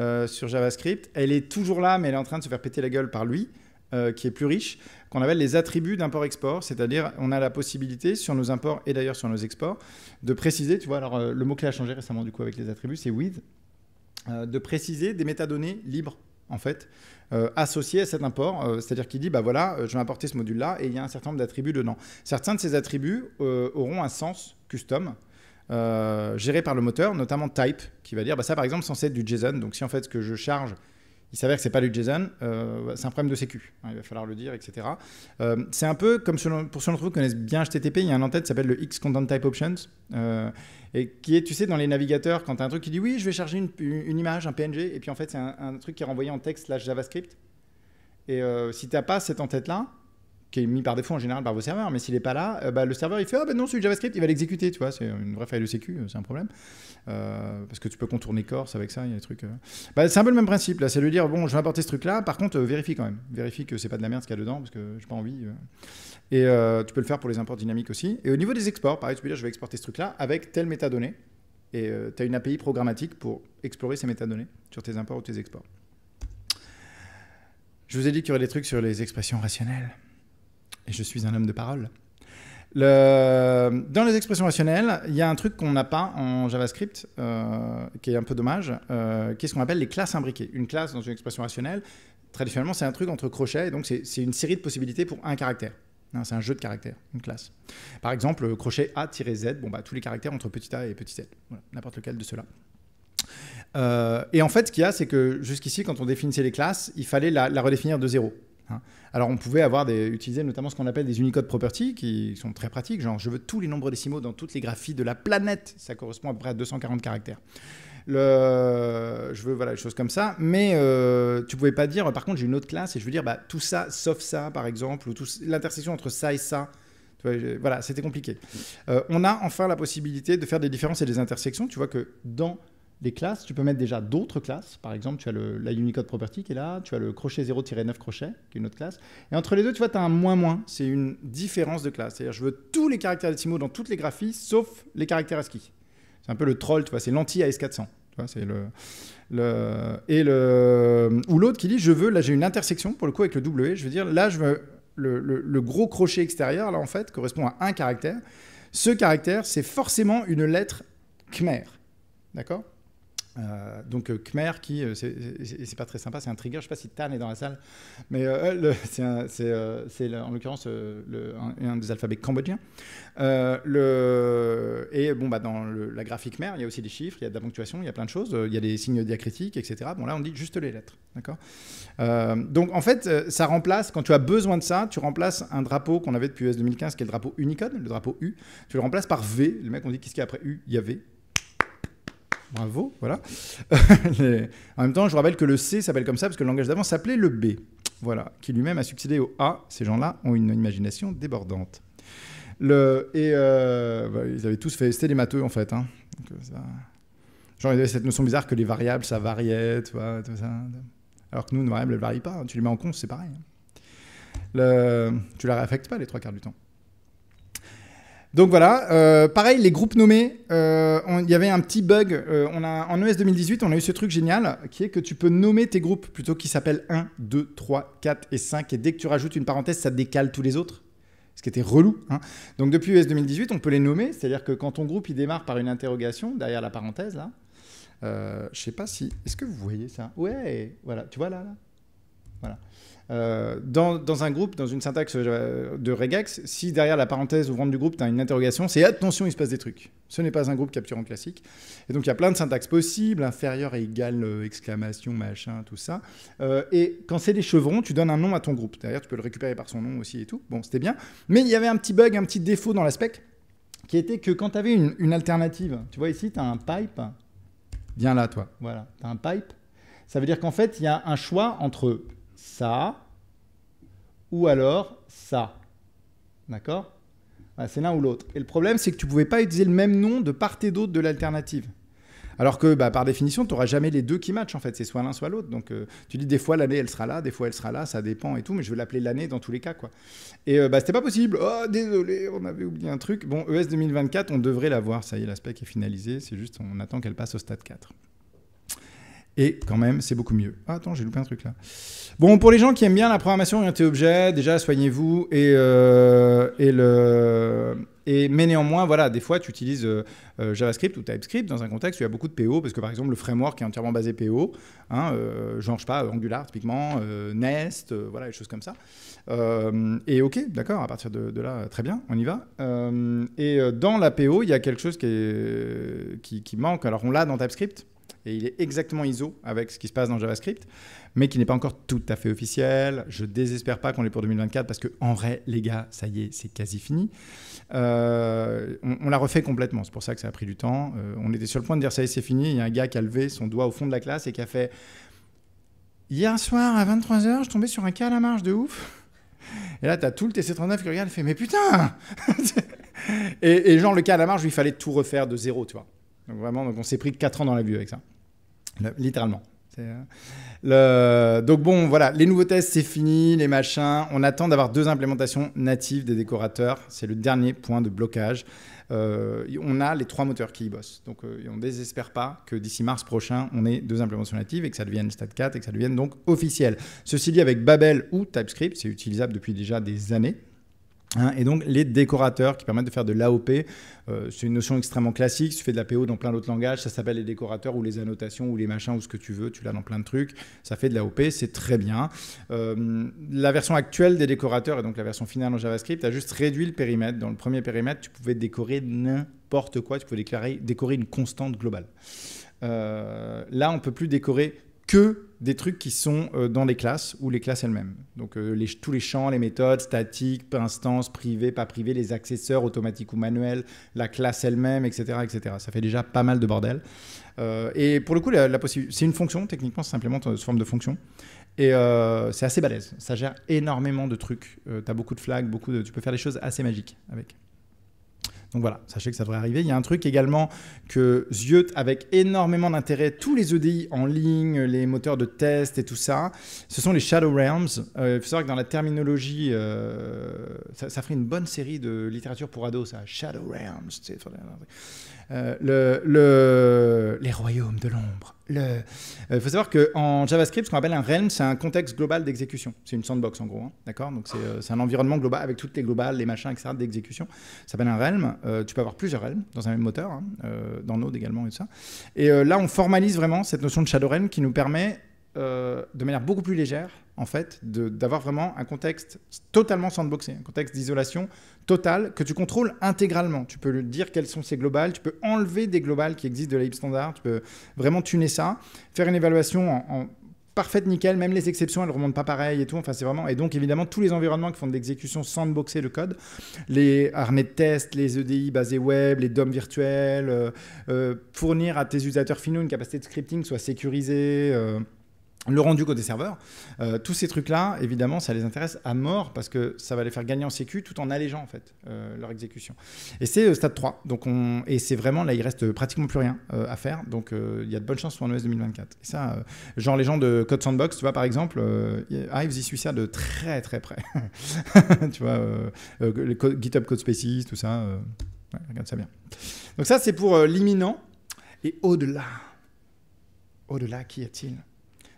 Euh, sur JavaScript. Elle est toujours là, mais elle est en train de se faire péter la gueule par lui, euh, qui est plus riche, qu'on appelle les attributs d'import-export, c'est-à-dire on a la possibilité sur nos imports et d'ailleurs sur nos exports de préciser, tu vois, alors euh, le mot-clé a changé récemment du coup avec les attributs, c'est with, de préciser des métadonnées libres en fait, euh, à cet import, c'est-à-dire qu'il dit, bah voilà, je vais importer ce module-là et il y a un certain nombre d'attributs dedans. Certains de ces attributs auront un sens custom, euh, géré par le moteur, notamment type, qui va dire bah, ça par exemple censé être du JSON. Donc si en fait ce que je charge, il s'avère que c'est pas du JSON, euh, bah, c'est un problème de sécu. Hein, il va falloir le dire, etc. Euh, c'est un peu comme pour ceux d'entre vous qui connaissent bien HTTP, il y a un en-tête qui s'appelle le X Content Type Options et qui est, tu sais, dans les navigateurs quand tu as un truc qui dit oui, je vais charger une, image, un PNG, et puis en fait c'est un, truc qui est renvoyé en texte slash JavaScript. Et si tu n'as pas cette en-tête là, qui est mis par défaut en général par vos serveurs. Mais s'il n'est pas là, euh, bah, le serveur il fait ah ben non celui JavaScript, il va l'exécuter, tu vois, c'est une vraie faille de sécu, euh, c'est un problème. Euh, parce que tu peux contourner Corse avec ça, il y a des trucs. Bah, c'est un peu le même principe là, c'est de dire bon je vais apporter ce truc là, par contre vérifie quand même, vérifie que c'est pas de la merde ce qu'il y a dedans parce que j'ai pas envie. Et tu peux le faire pour les imports dynamiques aussi. Et au niveau des exports, pareil, tu peux dire je vais exporter ce truc là avec telle métadonnée. Et tu as une API programmatique pour explorer ces métadonnées sur tes imports ou tes exports. Je vous ai dit qu'il y aurait des trucs sur les expressions rationnelles et je suis un homme de parole. Le... Dans les expressions rationnelles, il y a un truc qu'on n'a pas en JavaScript, euh, qui est un peu dommage, euh, qui est ce qu'on appelle les classes imbriquées. Une classe dans une expression rationnelle, traditionnellement, c'est un truc entre crochets, et donc c'est une série de possibilités pour un caractère. Hein, c'est un jeu de caractères, une classe. Par exemple, crochet A-Z, bon, bah, tous les caractères entre petit a et petit z, n'importe lequel de ceux-là. Euh, et en fait, ce qu'il y a, c'est que jusqu'ici, quand on définissait les classes, il fallait la redéfinir de zéro. Hein. Alors on pouvait avoir des, utiliser notamment ce qu'on appelle des Unicode Properties, qui sont très pratiques, genre je veux tous les nombres décimaux dans toutes les graphies de la planète, ça correspond à peu près à 240 caractères. je veux voilà des choses comme ça, mais euh, tu pouvais pas dire par contre j'ai une autre classe et je veux dire bah, tout ça sauf ça par exemple, ou l'intersection entre ça et ça. Voilà, c'était compliqué. Euh, on a enfin la possibilité de faire des différences et des intersections. Tu vois que dans les classes, tu peux mettre déjà d'autres classes. Par exemple, tu as le, la Unicode Property qui est là, tu as le crochet 0-9 crochet, qui est une autre classe. Et entre les deux, tu vois, tu as un moins-moins. C'est une différence de classe. C'est-à-dire, je veux tous les caractères décimaux dans toutes les graphies, sauf les caractères ASCII. C'est un peu le troll, tu vois, c'est l'anti-AS400. C'est le, le, et le ou l'autre qui dit je veux là j'ai une intersection pour le coup avec le W je veux dire là je veux le, le gros crochet extérieur là en fait correspond à un caractère ce caractère c'est forcément une lettre khmer d'accord euh, donc euh, Khmer, qui, euh, c'est pas très sympa, c'est un trigger, je sais pas si Tan est dans la salle, mais c'est en l'occurrence un, un, des alphabets cambodgiens. le, et bon, bah, dans la graphique Khmer, il y a aussi des chiffres, il y a de la ponctuation, il y a plein de choses, il y a des signes diacritiques, etc. Bon, là, on dit juste les lettres, d'accord Donc en fait, ça remplace, quand tu as besoin de ça, tu remplaces un drapeau qu'on avait depuis US 2015, qui est le drapeau Unicode, le drapeau U, tu le remplaces par V, le mec on dit qu'est-ce qu'il y a après U, il y a V, Bravo, voilà. En même temps, je vous rappelle que le C s'appelle comme ça parce que le langage d'avant s'appelait le B. Voilà, qui lui-même a succédé au A. Ces gens-là ont une imagination débordante. Le... Et euh, bah, ils avaient tous fait matheux, en fait. Hein. Euh, cette notion bizarre que les variables, ça variait, tu vois, tout ça. Alors que nous, nos variable, elle ne varie pas. Hein. Tu les mets en compte, c'est pareil. Hein. Le... Tu la réaffectes pas les trois quarts du temps. Donc voilà, euh, pareil, les groupes nommés, euh, il y avait un petit bug. Euh, on a, en ES 2018, on a eu ce truc génial qui est que tu peux nommer tes groupes plutôt qu'ils s'appellent 1, 2, 3, 4 et 5. Et dès que tu rajoutes une parenthèse, ça décale tous les autres. Ce qui était relou. Hein. Donc depuis ES 2018, on peut les nommer. C'est-à-dire que quand ton groupe il démarre par une interrogation derrière la parenthèse, là, je sais pas si. Est-ce que vous voyez ça Ouais, voilà, tu vois là voilà. Euh, dans, un groupe, dans une syntaxe euh, de regex, si derrière la parenthèse ouvrante du groupe, tu as une interrogation, c'est attention, il se passe des trucs. Ce n'est pas un groupe capturant classique. Et donc, il y a plein de syntaxes possibles, inférieur, et égal euh, exclamation, machin, tout ça. et quand c'est des chevrons, tu donnes un nom à ton groupe. D'ailleurs, tu peux le récupérer par son nom aussi et tout. Bon, c'était bien. Mais il y avait un petit bug, un petit défaut dans l'aspect, qui était que quand tu avais une, une alternative, tu vois ici, tu as un pipe. Viens là, toi. Voilà, tu as un pipe. Ça veut dire qu'en fait, il y a un choix entre ça, ou alors ça. D'accord C'est l'un ou l'autre. Et le problème, c'est que tu ne pouvais pas utiliser le même nom de part et d'autre de l'alternative. Alors que bah, par définition, tu n'auras jamais les deux qui matchent en fait, c'est soit l'un soit l'autre. Donc euh, tu dis des fois l'année elle sera là, des fois elle sera là, ça dépend et tout, mais je vais l'appeler l'année dans tous les cas quoi. Et euh, bah, c'était pas possible. Oh désolé, on avait oublié un truc. Bon, ES 2024, on devrait l'avoir, ça y est, l'aspect est finalisé, c'est juste on attend qu'elle passe au stade 4. Et quand même, c'est beaucoup mieux. Ah, attends, j'ai loupé un truc là. Bon, pour les gens qui aiment bien la programmation orientée objet, déjà, soignez-vous et, euh, et le. Et, mais néanmoins, voilà, des fois, tu utilises euh, euh, JavaScript ou TypeScript dans un contexte où il y a beaucoup de PO, parce que par exemple, le framework est entièrement basé PO, hein, genre, je sais pas, Angular typiquement, Nest, voilà, des choses comme ça. et ok, d'accord, à partir de, là, très bien, on y va. et dans la PO, il y a quelque chose qui, est, qui, qui manque. Alors, on l'a dans TypeScript, et il est exactement ISO avec ce qui se passe dans JavaScript, mais qui n'est pas encore tout à fait officiel. Je désespère pas qu'on l'ait pour 2024 parce que en vrai, les gars, ça y est, c'est quasi fini. Euh, on, l'a refait complètement. C'est pour ça que ça a pris du temps. Euh, on était sur le point de dire ça y est, c'est fini. Il y a un gars qui a levé son doigt au fond de la classe et qui a fait hier soir à 23 h je tombais sur un cas à la marge de ouf. Et là, tu as tout le TC39 qui regarde et fait Mais putain et, et, genre, le cas à la marge, il fallait tout refaire de zéro, tu vois. Donc vraiment, on s'est pris 4 ans dans la vue avec ça, littéralement. Euh, donc bon, voilà, les nouveaux tests, c'est fini, les machins. On attend d'avoir deux implémentations natives des décorateurs. C'est le dernier point de blocage. Euh, on a les trois moteurs qui y bossent. Donc euh, on ne désespère pas que d'ici mars prochain, on ait deux implémentations natives et que ça devienne Stat 4 et que ça devienne donc officiel. Ceci dit, avec Babel ou TypeScript, c'est utilisable depuis déjà des années. Hein, et donc les décorateurs qui permettent de faire de l'AOP, euh, c'est une notion extrêmement classique, tu fais de la PO dans plein d'autres langages, ça s'appelle les décorateurs ou les annotations ou les machins ou ce que tu veux, tu l'as dans plein de trucs, ça fait de l'AOP, c'est très bien. Euh, la version actuelle des décorateurs et donc la version finale en JavaScript a juste réduit le périmètre. Dans le premier périmètre, tu pouvais décorer n'importe quoi, tu pouvais déclarer, décorer une constante globale. Euh, là, on peut plus décorer que des trucs qui sont euh, dans les classes ou les classes elles-mêmes. Donc euh, les, tous les champs, les méthodes, statiques, instances, privées, pas privées, les accesseurs automatiques ou manuels, la classe elle-même, etc., etc. Ça fait déjà pas mal de bordel. Euh, et pour le coup, c'est une fonction, techniquement, c'est simplement sous forme de fonction. Et c'est assez balèze. Ça gère énormément de trucs. tu as beaucoup de flags, beaucoup tu peux faire des choses assez magiques avec. Donc voilà, sachez que ça devrait arriver. Il y a un truc également que Zyut, avec énormément d'intérêt, tous les EDI en ligne, les moteurs de test et tout ça, ce sont les Shadow Realms. Euh, il faut savoir que dans la terminologie, euh, ça, ça, ferait une bonne série de littérature pour ados, ça. Shadow Realms. Euh, le, les royaumes de l'ombre. Il euh, faut savoir qu'en JavaScript, ce qu'on appelle un realm, c'est un contexte global d'exécution. C'est une sandbox en gros, hein, d'accord Donc euh, c'est un environnement global avec toutes les globales, les machins, etc. d'exécution. Ça s'appelle un realm. tu peux avoir plusieurs realms dans un même moteur, hein, dans Node également et ça. Et là, on formalise vraiment cette notion de shadow realm qui nous permet, de manière beaucoup plus légère, en fait, d'avoir vraiment un contexte totalement sandboxé, un contexte d'isolation totale que tu contrôles intégralement. Tu peux lui dire quels sont ces globales, tu peux enlever des globales qui existent de la heap standard, tu peux vraiment tuner ça, faire une évaluation en, parfaite nickel, même les exceptions, elles remontent pas pareil et tout. Enfin, c'est vraiment. Et donc, évidemment, tous les environnements qui font de l'exécution sandboxer le code, les armées de tests, les EDI basés web, les DOM virtuels, euh, euh, fournir à tes utilisateurs finaux une capacité de scripting soit sécurisée. Euh, le rendu côté serveur. Euh, tous ces trucs-là, évidemment, ça les intéresse à mort parce que ça va les faire gagner en sécu tout en allégeant en fait euh, leur exécution. Et c'est euh, stade 3. Donc Et c'est vraiment là, il reste pratiquement plus rien à faire. Donc il y a de bonnes chances pour un OS 2024. Et ça, genre les gens de Code Sandbox, tu vois, par exemple, Ives, y suivent ça de très très près. tu vois, GitHub Code Spaces, tout ça. regarde ça bien. Donc ça, c'est pour l'imminent. Et au-delà, au-delà, qui a il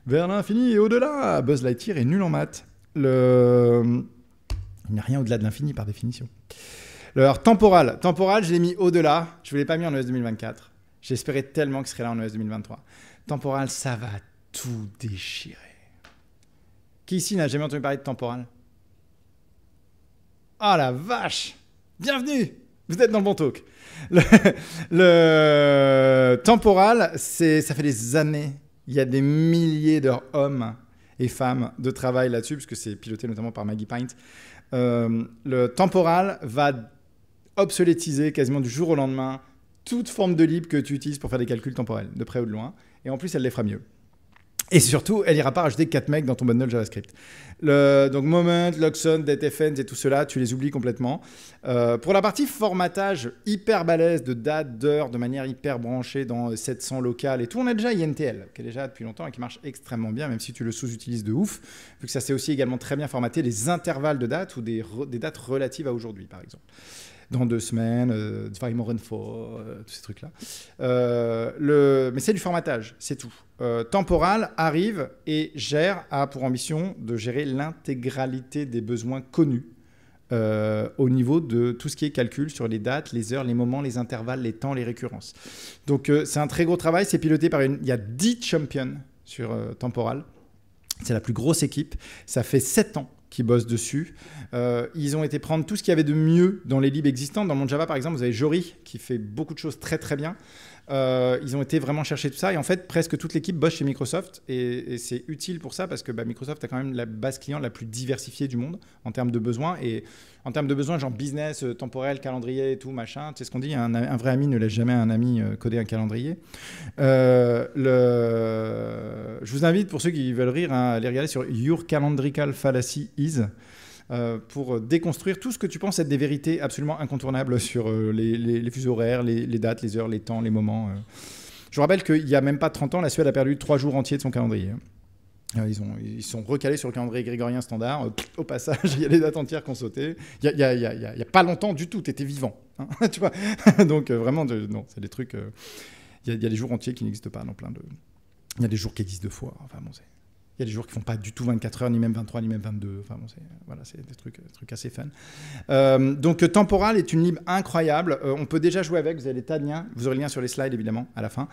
vers l'infini et au-delà Buzz Lightyear est nul en maths. Le... Il n'y a rien au-delà de l'infini par définition. Alors, temporal. Temporal, je l'ai mis au-delà. Je ne l'ai pas mis en OS e 2024. J'espérais tellement qu'il serait là en OS 2023. Temporal, ça va tout déchirer. Qui ici n'a jamais entendu parler de temporal Ah la vache Bienvenue Vous êtes dans le bon talk. Le, le temporal, c'est, ça fait des années il y a des milliers d'hommes et femmes de travail là-dessus, puisque c'est piloté notamment par Maggie Pint. Euh, le temporal va obsolétiser quasiment du jour au lendemain toute forme de libre que tu utilises pour faire des calculs temporels, de près ou de loin. Et en plus, elle les fera mieux. Et surtout, elle n'ira pas rajouter 4 mecs dans ton bundle JavaScript. Le, donc Moment, Luxon, DateFn et tout cela, tu les oublies complètement. Euh, pour la partie formatage hyper balèze de date d'heure de manière hyper branchée dans 700 locales et tout, on a déjà INTL, qui est déjà depuis longtemps et qui marche extrêmement bien, même si tu le sous-utilises de ouf, vu que ça sait aussi également très bien formater les intervalles de dates ou des dates relatives à aujourd'hui, par exemple dans deux semaines, euh, More Info, euh, tous ces trucs-là. Euh, le... Mais c'est du formatage, c'est tout. Euh, temporal arrive et gère, a pour ambition de gérer l'intégralité des besoins connus au niveau de tout ce qui est calcul sur les dates, les heures, les moments, les intervalles, les temps, les récurrences. Donc c'est un très gros travail, c'est piloté par une... Il y a 10 champions sur Temporal. C'est la plus grosse équipe. Ça fait 7 ans qui bossent dessus. Euh, ils ont été prendre tout ce qu'il y avait de mieux dans les libs existants. Dans mon Java, par exemple, vous avez Jory qui fait beaucoup de choses très très bien. Euh, ils ont été vraiment chercher tout ça. Et en fait, presque toute l'équipe bosse chez Microsoft. Et, c'est utile pour ça parce que bah, Microsoft a quand même la base client la plus diversifiée du monde en termes de besoins. Et en termes de besoins, genre business, euh, temporel, calendrier et tout, machin. tu sais ce qu'on dit, un, vrai ami ne laisse jamais un ami euh, coder un calendrier. le... Je vous invite, pour ceux qui veulent rire, hein, à aller regarder sur Your Calendrical Fallacy Is. Euh, pour déconstruire tout ce que tu penses être des vérités absolument incontournables sur euh, les, les, fuseaux horaires, les, dates, les heures, les temps, les moments. Euh. Je vous rappelle qu'il n'y a même pas 30 ans, la Suède a perdu trois jours entiers de son calendrier. Hein. Ils, ont, ils sont recalés sur le calendrier grégorien standard. Au passage, il y a les dates entières qu'on sautait. Il n'y a, pas longtemps du tout, tu étais vivant. Hein, tu vois Donc vraiment, non, c'est des trucs... Il y, a des jours entiers qui n'existent pas non plein de... Il y a des jours qui existent deux fois. Enfin bon, c'est y a des jours qui font pas du tout 24 heures, ni même 23, ni même 22. Enfin c'est des trucs, assez fun. Euh, donc Temporal est une lib incroyable. Euh, on peut déjà jouer avec. Vous avez des tas de liens. Vous aurez le lien sur les slides évidemment à la fin.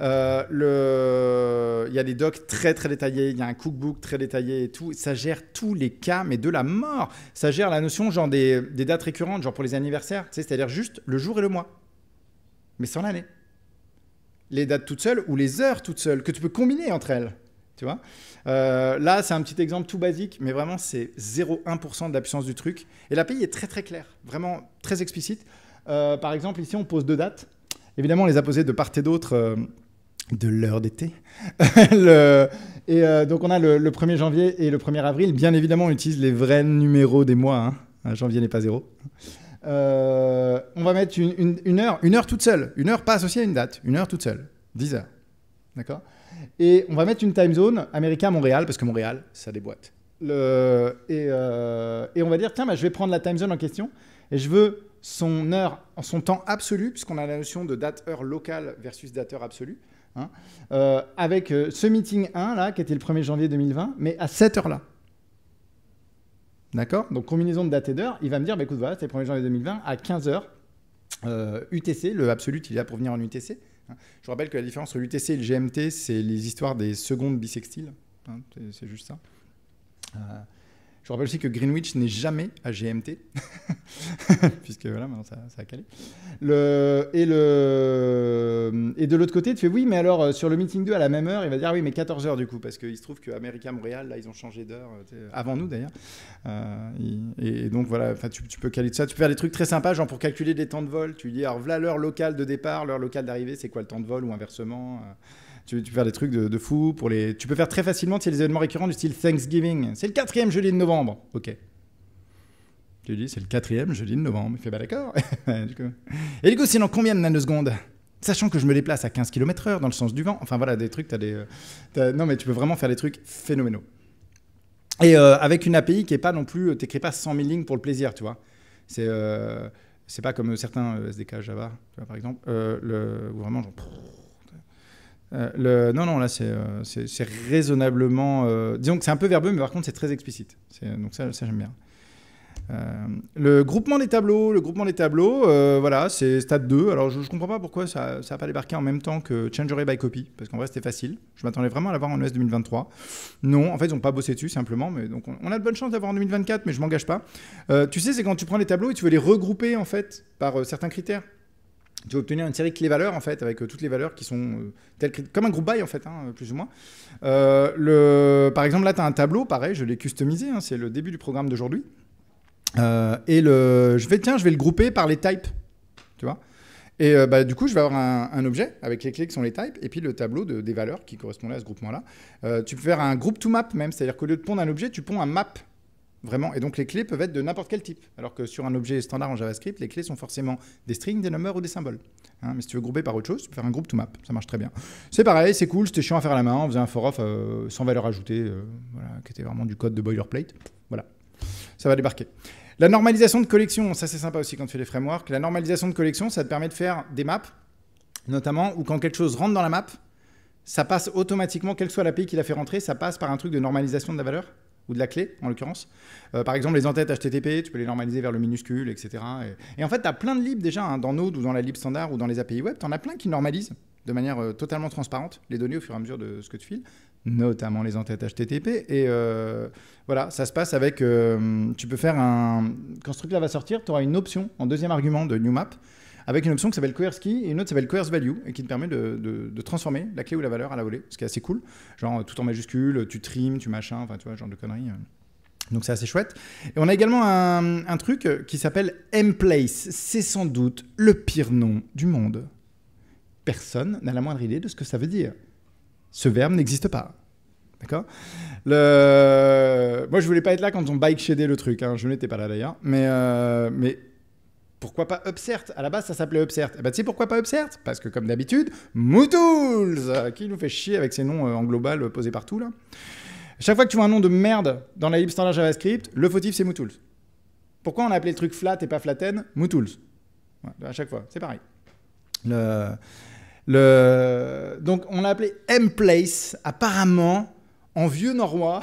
Euh, il y a des docs très très détaillés. Il y a un cookbook très détaillé et tout. Ça gère tous les cas, mais de la mort. Ça gère la notion genre des, des dates récurrentes, genre pour les anniversaires. C'est-à-dire juste le jour et le mois, mais sans l'année les dates toutes seules ou les heures toutes seules que tu peux combiner entre elles vois euh, Là, c'est un petit exemple tout basique, mais vraiment, c'est 0,1% de la puissance du truc. Et l'API est très très claire, vraiment très explicite. Euh, par exemple, ici, on pose deux dates. Évidemment, on les a posées de part et d'autre euh, de l'heure d'été. Et donc, on a le, 1er janvier et le 1er avril. Bien évidemment, on utilise les vrais numéros des mois. Hein. Janvier n'est pas zéro. on va mettre une, une heure, une heure toute seule. Une heure pas associée à une date. Une heure toute seule. 10 heures. D'accord et on va mettre une time zone américain Montréal, parce que Montréal, ça déboîte. et, euh, et, on va dire, tiens, bah, je vais prendre la time zone en question, et je veux son heure, son temps absolu, puisqu'on a la notion de date-heure locale versus date-heure absolue, hein, euh, avec euh, ce meeting 1, là, qui était le 1er janvier 2020, mais à cette heure-là. D'accord Donc, combinaison de date et d'heure, il va me dire, bah, écoute, voilà, c'est le 1er janvier 2020, à 15h, UTC, le absolu, il est là pour venir en UTC, Hein. Je rappelle que la différence entre l'UTC et le GMT, c'est les histoires des secondes bisextiles. Hein, c'est juste ça. Euh, je rappelle aussi que Greenwich n'est jamais à GMT, puisque voilà, maintenant ça, a calé. Le, et, le, et de l'autre côté, tu fais oui, mais alors euh, sur le meeting 2 à la même heure, il va dire oui, mais 14h du coup, parce qu'il se trouve que America Montréal, là, ils ont changé d'heure, euh, avant nous d'ailleurs. Euh, et, donc voilà, tu, tu peux caler tout ça, tu peux faire des trucs très sympas, genre pour calculer des temps de vol, tu dis alors voilà l'heure locale de départ, l'heure locale d'arrivée, c'est quoi le temps de vol ou inversement. Tu, peux faire des trucs de, fou pour les. Tu peux faire très facilement tu les événements récurrents du style Thanksgiving. C'est le quatrième jeudi de novembre. Ok. Tu dis, c'est le quatrième jeudi de novembre. Il fait, bah d'accord. Et du coup, sinon, combien de nanosecondes Sachant que je me déplace à 15 km/h dans le sens du vent. Enfin voilà, des trucs, t'as des. Non, mais tu peux vraiment faire des trucs phénoménaux. Et euh, avec une API qui est pas non plus. Euh, t'écris pas 100 000 lignes pour le plaisir, tu vois. C'est. Euh, c'est pas comme certains SDK Java, par exemple. Euh, le... vraiment, genre euh, non, non, là, c'est, euh, raisonnablement. Euh, disons que c'est un peu verbeux, mais par contre, c'est très explicite. Donc, ça, j'aime bien. le groupement des tableaux, le groupement des tableaux, voilà, c'est stade 2. Alors je, ne comprends pas pourquoi ça n'a pas débarqué en même temps que Changeray by Copy, parce qu'en vrai c'était facile. Je m'attendais vraiment à l'avoir en ES 2023. Non, en fait ils n'ont pas bossé dessus simplement, mais donc on, a de bonnes chances d'avoir en 2024, mais je m'engage pas. tu sais, c'est quand tu prends les tableaux et tu veux les regrouper en fait par certains critères tu vas obtenir une série les valeurs en fait avec euh, toutes les valeurs qui sont euh, telles comme un groupe by en fait hein, euh, plus ou moins le par exemple là tu as un tableau pareil je l'ai customisé hein, c'est le début du programme d'aujourd'hui et le je vais tiens je vais le grouper par les types tu vois et bah, du coup, je vais avoir un, objet avec les clés qui sont les types et puis le tableau de, des valeurs qui correspondent à ce groupement-là. tu peux faire un group to map même, c'est-à-dire qu'au lieu de pondre un objet, tu ponds un map Vraiment. Et donc les clés peuvent être de n'importe quel type. Alors que sur un objet standard en JavaScript, les clés sont forcément des strings, des numbers ou des symboles. Hein, mais si tu veux grouper par autre chose, tu peux faire un groupe to map. Ça marche très bien. C'est pareil, c'est cool, c'était chiant à faire à la main. On faisait un for off euh, sans valeur ajoutée, euh, qui était vraiment du code de boilerplate. Voilà. Ça va débarquer. La normalisation de collection, ça c'est sympa aussi quand tu fais les frameworks. La normalisation de collection, ça te permet de faire des maps, notamment ou quand quelque chose rentre dans la map, ça passe automatiquement, quelle que soit l'API qui l'a fait rentrer, ça passe par un truc de normalisation de la valeur ou de la clé en l'occurrence. Euh, par exemple, les entêtes HTTP, tu peux les normaliser vers le minuscule, etc. Et, en fait, tu as plein de libres déjà hein, dans Node ou dans la lib standard ou dans les API web, tu en as plein qui normalisent de manière euh, totalement transparente les données au fur et à mesure de ce que tu files, notamment les entêtes HTTP. Et euh, voilà, ça se passe avec. tu peux faire un. Quand ce truc-là va sortir, tu auras une option en deuxième argument de New Map, avec une option qui s'appelle Coerce et une autre qui s'appelle Coerce Value, et qui te permet de, transformer la clé ou la valeur à la volée, ce qui est assez cool. Genre euh, tout en majuscule, tu trimes, tu machin, enfin tu vois, genre de conneries. Euh. Donc c'est assez chouette. Et on a également un, truc euh, qui s'appelle M-Place. C'est sans doute le pire nom du monde. Personne n'a la moindre idée de ce que ça veut dire. Ce verbe n'existe pas. D'accord Moi, je voulais pas être là quand on bike shedait le truc. Hein. Je n'étais pas là d'ailleurs. Mais, mais pourquoi pas Upsert À la base, ça s'appelait Upsert. Et eh ben, tu sais pourquoi pas Upsert Parce que, comme d'habitude, Mootools. Euh, qui nous fait chier avec ces noms euh, en global euh, posés partout, là. Chaque fois que tu vois un nom de merde dans la lib standard JavaScript, le fautif, c'est Mootools. Pourquoi on a appelé le truc flat et pas flatten Mootools. à chaque fois, c'est pareil. Le... Donc, on l'a appelé mplace. Apparemment, en vieux norrois,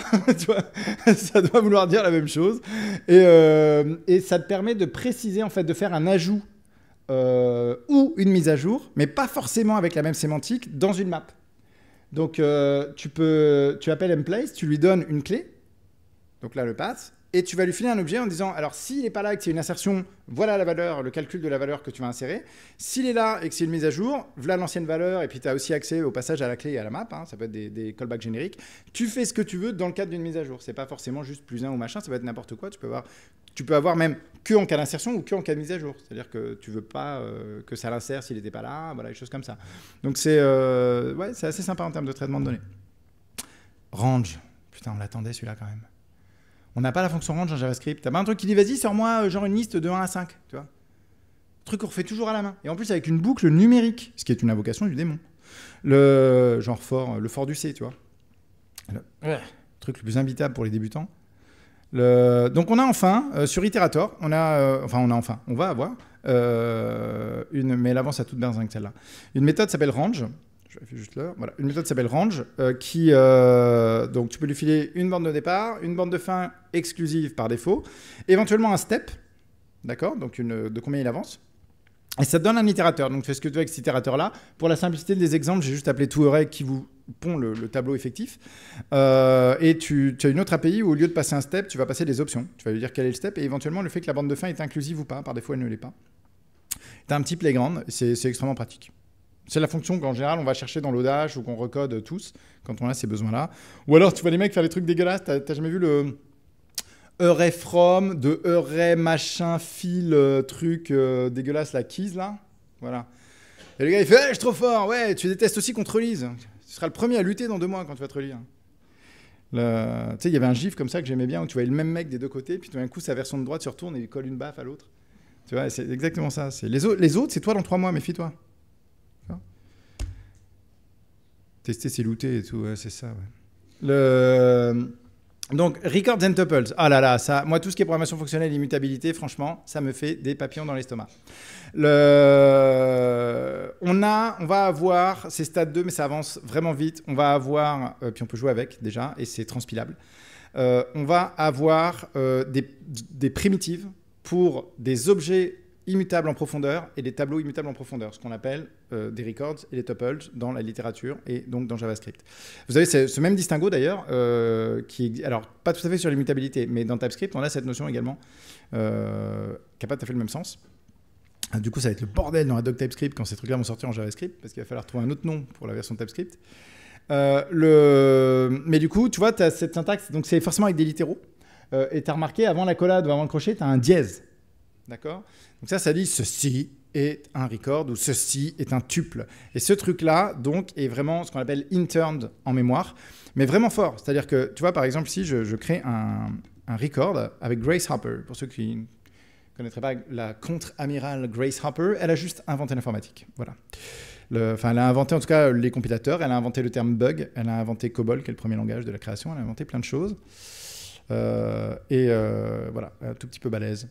ça doit vouloir dire la même chose. Euh, et, ça te permet de préciser, en fait, de faire un ajout euh, ou une mise à jour, mais pas forcément avec la même sémantique, dans une map. Donc, euh, tu, peux, tu appelles mplace, tu lui donnes une clé, donc là le pass et tu vas lui filer un objet en disant alors s'il n'est pas là et que c'est une insertion, voilà la valeur, le calcul de la valeur que tu vas insérer. S'il est là et que c'est une mise à jour, voilà l'ancienne valeur et puis tu as aussi accès au passage à la clé et à la map, hein, ça peut être des, callbacks génériques. Tu fais ce que tu veux dans le cadre d'une mise à jour. C'est pas forcément juste plus un ou machin, ça peut être n'importe quoi. Tu peux avoir, tu peux avoir même que en cas d'insertion ou que en cas de mise à jour. C'est-à-dire que tu veux pas euh, que ça l'insère s'il n'était pas là, voilà, des choses comme ça. Donc c'est euh, c'est assez sympa en termes de traitement de données. Range, putain, on l'attendait celui-là quand même. On n'a pas la fonction range en JavaScript. T'as pas un truc qui dit vas-y, sors-moi euh, genre une liste de 1 à 5, tu vois. truc qu'on refait toujours à la main. Et en plus avec une boucle numérique, ce qui est une invocation du démon. Le genre fort, le fort du C, tu vois. Le truc le plus invitable pour les débutants. Donc on a enfin, euh, sur Iterator, on a, euh, enfin on a enfin, on va avoir, une, mais elle avance à toute celle-là. Une méthode s'appelle range, juste une méthode s'appelle range, euh, qui euh, donc tu peux lui filer une bande de départ, une bande de fin exclusive par défaut, éventuellement un step, d'accord, donc une, de combien il avance. Et ça te donne un itérateur. Donc tu fais ce que tu veux avec cet itérateur-là. Pour la simplicité des exemples, j'ai juste appelé toEreg qui vous pond le, tableau effectif. Euh, et tu, tu, as une autre API où au lieu de passer un step, tu vas passer des options. Tu vas lui dire quel est le step et éventuellement le fait que la bande de fin est inclusive ou pas. Par défaut, elle ne l'est pas. Tu as un petit playground, c'est extrêmement pratique. C'est la fonction qu'en général on va chercher dans l'audage ou qu'on recode tous quand on a ces besoins-là. Ou alors tu vois les mecs faire des trucs dégueulasses. T'as jamais vu le array from de array machin fil euh, truc euh, dégueulasse la keys là Voilà. Et le gars il fait eh, je suis trop fort, ouais, tu détestes aussi qu'on te relise. Tu seras le premier à lutter dans deux mois quand tu vas te relire. Tu sais, il y avait un gif comme ça que j'aimais bien où tu voyais le même mec des deux côtés, puis tout d'un coup sa version de droite se retourne et il colle une baffe à l'autre. Tu vois, c'est exactement ça. Les, les autres, c'est toi dans trois mois, méfie-toi. Tester, c'est looter et tout, c'est ça. Le... Donc, Records and Tuples. Ah là là, ça, moi, tout ce qui est programmation fonctionnelle et immutabilité, franchement, ça me fait des papillons dans l'estomac. Le... On, a, on va avoir, c'est stade 2, mais ça avance vraiment vite. On va avoir, euh, puis on peut jouer avec déjà, et c'est transpilable. Euh, on va avoir euh, des primitives pour des objets immutables en profondeur et des tableaux immutables en profondeur, ce qu'on appelle euh, des records et les tuples dans la littérature et donc dans JavaScript. Vous avez ce, même distinguo d'ailleurs, euh, qui alors pas tout à fait sur l'immutabilité, mais dans TypeScript, on a cette notion également euh, qui n'a pas tout à fait le même sens. Ah, du coup, ça va être le bordel dans la doc TypeScript quand ces trucs-là vont sortir en JavaScript, parce qu'il va falloir trouver un autre nom pour la version TypeScript. le... Mais du coup, tu vois, tu as cette syntaxe, donc c'est forcément avec des littéraux. et tu as remarqué, avant la collade ou avant le crochet, tu as un dièse. D'accord Donc ça, ça dit ceci un record ou ceci est un tuple. Et ce truc-là, donc, est vraiment ce qu'on appelle interned en mémoire, mais vraiment fort. C'est-à-dire que, tu vois, par exemple, si je, crée un, record avec Grace Hopper, pour ceux qui ne connaîtraient pas la contre-amirale Grace Hopper, elle a juste inventé l'informatique. Voilà. Le, enfin, elle a inventé en tout cas les compilateurs, elle a inventé le terme bug, elle a inventé COBOL, qui est le premier langage de la création, elle a inventé plein de choses. Euh, et euh, voilà, un tout petit peu balèze.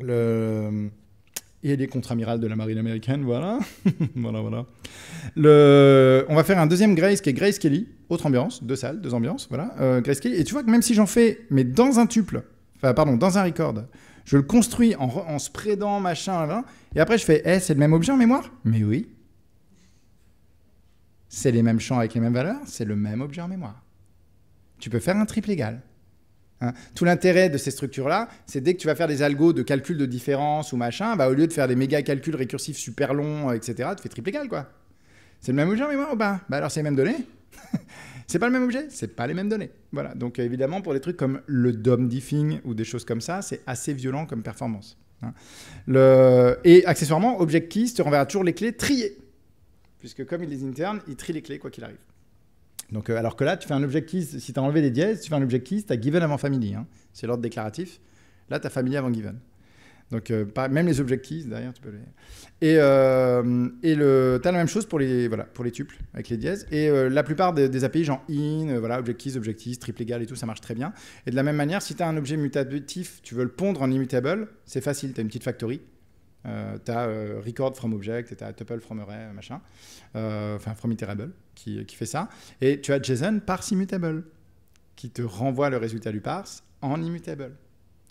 Le, et les contre-amirales de la marine américaine, voilà. voilà, voilà. On va faire un deuxième Grace qui est Grace Kelly, autre ambiance, deux salles, deux ambiances, voilà. Euh, Grace Kelly, et tu vois que même si j'en fais, mais dans un tuple, enfin pardon, dans un record, je le construis en, en spreadant, machin, et après je fais, eh, c'est le même objet en mémoire Mais oui. C'est les mêmes champs avec les mêmes valeurs, c'est le même objet en mémoire. Tu peux faire un triple égal. Hein. Tout l'intérêt de ces structures-là, c'est dès que tu vas faire des algos de calcul de différence ou machin, bah, au lieu de faire des méga calculs récursifs super longs, etc., tu fais triple égal, quoi. C'est le même objet, mais moi, ou oh, pas bah, bah, alors c'est les mêmes données. c'est pas le même objet, c'est pas les mêmes données. Voilà. Donc évidemment, pour des trucs comme le DOM diffing ou des choses comme ça, c'est assez violent comme performance. Hein. Et accessoirement, Keys te renverra toujours les clés triées. Puisque comme il les interne, il trie les clés quoi qu'il arrive. Donc, euh, alors que là, tu fais un objectif, si tu as enlevé les dièses, tu fais un objectif, tu as given avant family. Hein. C'est l'ordre déclaratif. Là, tu as family avant given. Donc, euh, pas, même les objectifs, derrière, tu peux les. Et, euh, tu as la même chose pour les, voilà, pour les tuples, avec les dièses. Et la plupart des, API, genre in, voilà, objectifs, objectifs, triple égal et tout, ça marche très bien. Et de la même manière, si tu as un objet mutatif, tu veux le pondre en immutable, c'est facile, tu as une petite factory. Euh, tu as euh, Record from Object, tu as Tuple from Array, machin, euh, enfin from Iterable qui, qui, fait ça. Et tu as JSON parse immutable qui te renvoie le résultat du parse en immutable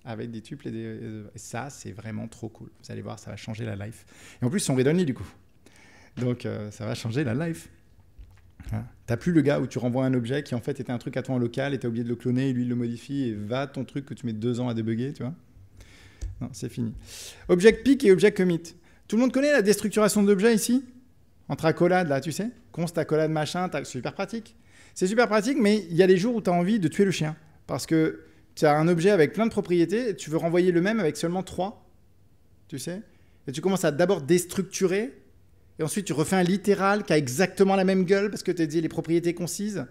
avec des tuples et des. Et ça, c'est vraiment trop cool. Vous allez voir, ça va changer la life. Et en plus, on sont du coup. Donc, euh, ça va changer la life. Hein. T'as plus le gars où tu renvoies un objet qui en fait était un truc à toi en local et t'as oublié de le cloner et lui il le modifie et va ton truc que tu mets deux ans à débugger, tu vois. Non, c'est fini. Object pick et object commit. Tout le monde connaît la déstructuration d'objets ici Entre accolades, là, tu sais Const, accolade, machin, super pratique. C'est super pratique, mais il y a des jours où tu as envie de tuer le chien. Parce que tu as un objet avec plein de propriétés et tu veux renvoyer le même avec seulement trois. Tu sais Et tu commences à d'abord déstructurer et ensuite tu refais un littéral qui a exactement la même gueule parce que tu as dit les propriétés concises.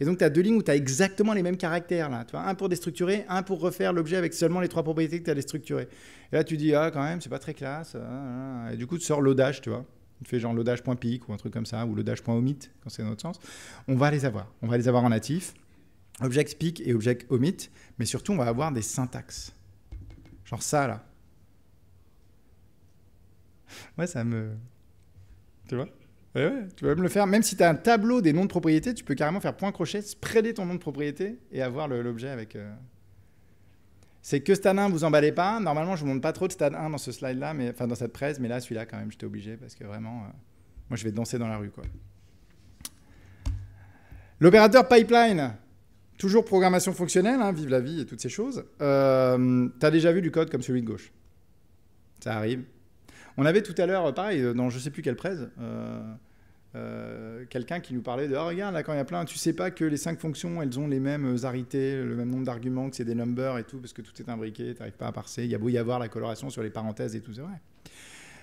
Et donc, tu as deux lignes où tu as exactement les mêmes caractères. Là. Tu vois, un pour déstructurer, un pour refaire l'objet avec seulement les trois propriétés que tu as déstructurées. Et là, tu dis, ah, quand même, c'est pas très classe. Ah, ah, ah. Et du coup, tu sors l'audage, tu vois. Tu fais genre l'audage.pic ou un truc comme ça, ou l'odage.omit, quand c'est dans notre sens. On va les avoir. On va les avoir en natif. Object et object Mais surtout, on va avoir des syntaxes. Genre ça, là. Ouais, ça me. Tu vois tu peux même le faire, même si tu as un tableau des noms de propriété, tu peux carrément faire point crochet, spreader ton nom de propriété et avoir l'objet avec. Euh. C'est que stade 1, vous emballez pas. Normalement, je ne vous montre pas trop de stade 1 dans ce slide-là, mais enfin dans cette presse, mais là, celui-là, quand même, j'étais obligé parce que vraiment, euh, moi, je vais danser dans la rue, quoi. L'opérateur pipeline, toujours programmation fonctionnelle, hein, vive la vie et toutes ces choses. Euh, tu as déjà vu du code comme celui de gauche. Ça arrive. On avait tout à l'heure, euh, pareil, euh, dans je sais plus quelle presse, euh, quelqu'un qui nous parlait de ah, regarde là quand il y a plein tu sais pas que les cinq fonctions elles ont les mêmes arités le même nombre d'arguments que c'est des numbers et tout parce que tout est imbriqué tu n'arrives pas à parser il y a beau y avoir la coloration sur les parenthèses et tout c'est vrai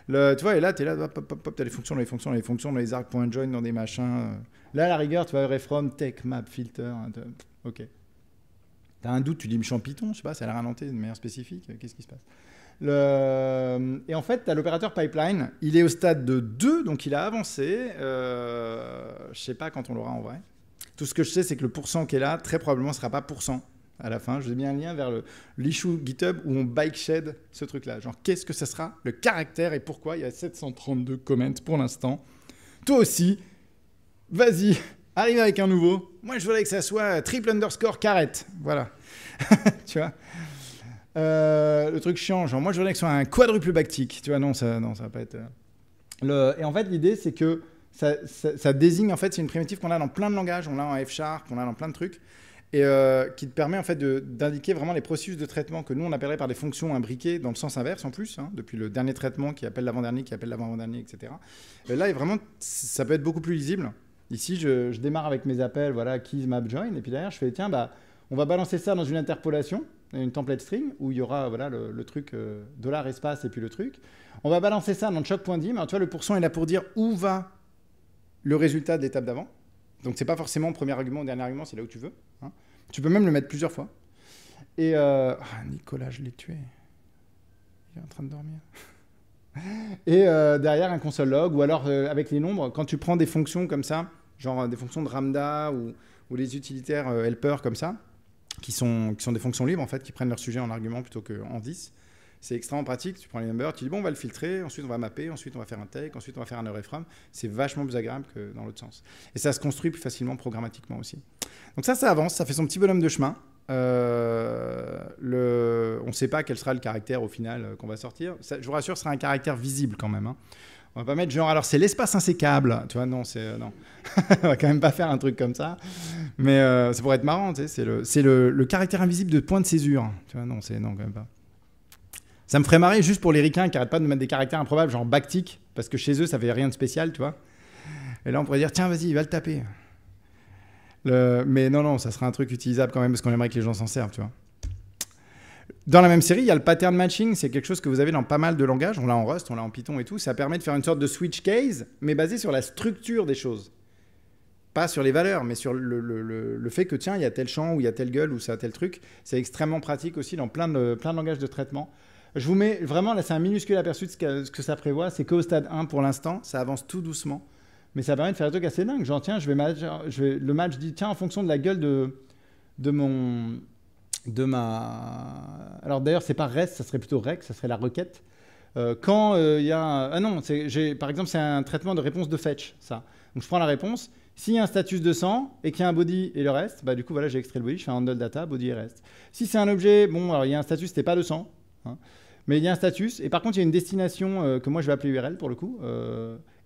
le, tu vois et là tu es là pop pop pop les fonctions dans les fonctions dans les fonctions dans les arcs point join dans des machins là à la rigueur tu vas refrom tech map filter hein, ok. ok as un doute tu dis me champiton je sais pas ça l'a ralenté de manière spécifique qu'est-ce qui se passe le... Euh, et en fait, tu as l'opérateur pipeline, il est au stade de 2, donc il a avancé. Euh... Je sais pas quand on l'aura en vrai. Tout ce que je sais, c'est que le pourcent qui est là, très probablement, ne sera pas pourcent à la fin. Je vous ai mis un lien vers l'issue GitHub où on bike shed ce truc-là. Genre, qu'est-ce que ça sera Le caractère et pourquoi Il y a 732 comments pour l'instant. Toi aussi, vas-y, arrive avec un nouveau. Moi, je voulais que ça soit triple underscore carrette. Voilà. tu vois euh, le truc change, moi je voudrais que ce soit un quadruple bactique. Tu vois, non, ça, non, ça va pas être. Euh, le... Et en fait, l'idée c'est que ça, désigne, en fait, c'est une primitive qu'on a dans plein de langages, on l'a en F-sharp, on l'a dans plein de trucs, et euh, qui te permet en fait d'indiquer vraiment les processus de traitement que nous on appellerait par des fonctions imbriquées dans le sens inverse en plus, hein, depuis le dernier traitement qui appelle l'avant-dernier, qui appelle l'avant-avant-dernier, etc. Et là, est vraiment, ça peut être beaucoup plus lisible. Ici, je, je démarre avec mes appels, voilà, keys, map, join, et puis derrière, je fais, tiens, bah, on va balancer ça dans une interpolation une template string où il y aura voilà, le, truc euh, dollar espace et puis le truc. On va balancer ça dans choc.dim. Alors tu vois, le pourcent est là pour dire où va le résultat de l'étape d'avant. Donc c'est pas forcément premier argument dernier argument, c'est là où tu veux. Hein. Tu peux même le mettre plusieurs fois. Et euh, ah, Nicolas, je l'ai tué. Il est en train de dormir. et euh, derrière un console log ou alors avec les nombres, quand tu prends des fonctions comme ça, genre des fonctions de Ramda ou, ou les utilitaires helper comme ça, qui sont, qui sont des fonctions libres, en fait, qui prennent leur sujet en argument plutôt qu'en 10. C'est extrêmement pratique. Tu prends les numbers, tu dis bon, on va le filtrer, ensuite on va mapper, ensuite on va faire un take, ensuite on va faire un reframe. C'est vachement plus agréable que dans l'autre sens. Et ça se construit plus facilement programmatiquement aussi. Donc ça, ça avance, ça fait son petit bonhomme de chemin. Euh, le, on ne sait pas quel sera le caractère au final euh, qu'on va sortir. je vous rassure, ce sera un caractère visible quand même. Hein. On va pas mettre genre, alors c'est l'espace insécable. Tu vois, non, c'est. Euh, non. on va quand même pas faire un truc comme ça. Mais euh, ça pourrait être marrant, tu sais. C'est le, caractère invisible de point de césure. Tu vois, non, c'est. Non, quand même pas. Ça me ferait marrer juste pour les ricains qui arrêtent pas de mettre des caractères improbables, genre bactique, parce que chez eux, ça fait rien de spécial, tu vois. Et là, on pourrait dire, tiens, vas-y, va le taper. Mais non, non, ça serait un truc utilisable quand même, parce qu'on aimerait que les gens s'en servent, tu vois. Dans la même série, il y a le pattern matching, c'est quelque chose que vous avez dans pas mal de langages, on l'a en Rust, on l'a en Python et tout, ça permet de faire une sorte de switch case, mais basé sur la structure des choses. Pas sur les valeurs, mais sur le, fait que tiens, il y a tel champ, ou il y a telle gueule, ou ça a tel truc. C'est extrêmement pratique aussi dans plein de, plein de langages de traitement. Je vous mets vraiment, là c'est un minuscule aperçu de ce que, ça prévoit, c'est qu'au stade 1 pour l'instant, ça avance tout doucement, mais ça permet de faire des trucs assez dingues. Genre tiens, je vais, je vais le match dit tiens, en fonction de la gueule de, de mon de ma. Alors d'ailleurs, c'est pas REST, ça serait plutôt REC, ça serait la requête. Euh, quand il euh, y a. Ah non, par exemple, c'est un traitement de réponse de fetch, ça. Donc je prends la réponse. S'il y a un status de 100 et qu'il y a un body et le reste, bah, du coup, voilà, j'ai extrait le body, je fais un handle data, body et rest. Si c'est un objet, bon, il y a un status, c'était pas de 100, hein. mais il y a un status. Et par contre, il y a une destination euh, que moi, je vais appeler URL pour le coup.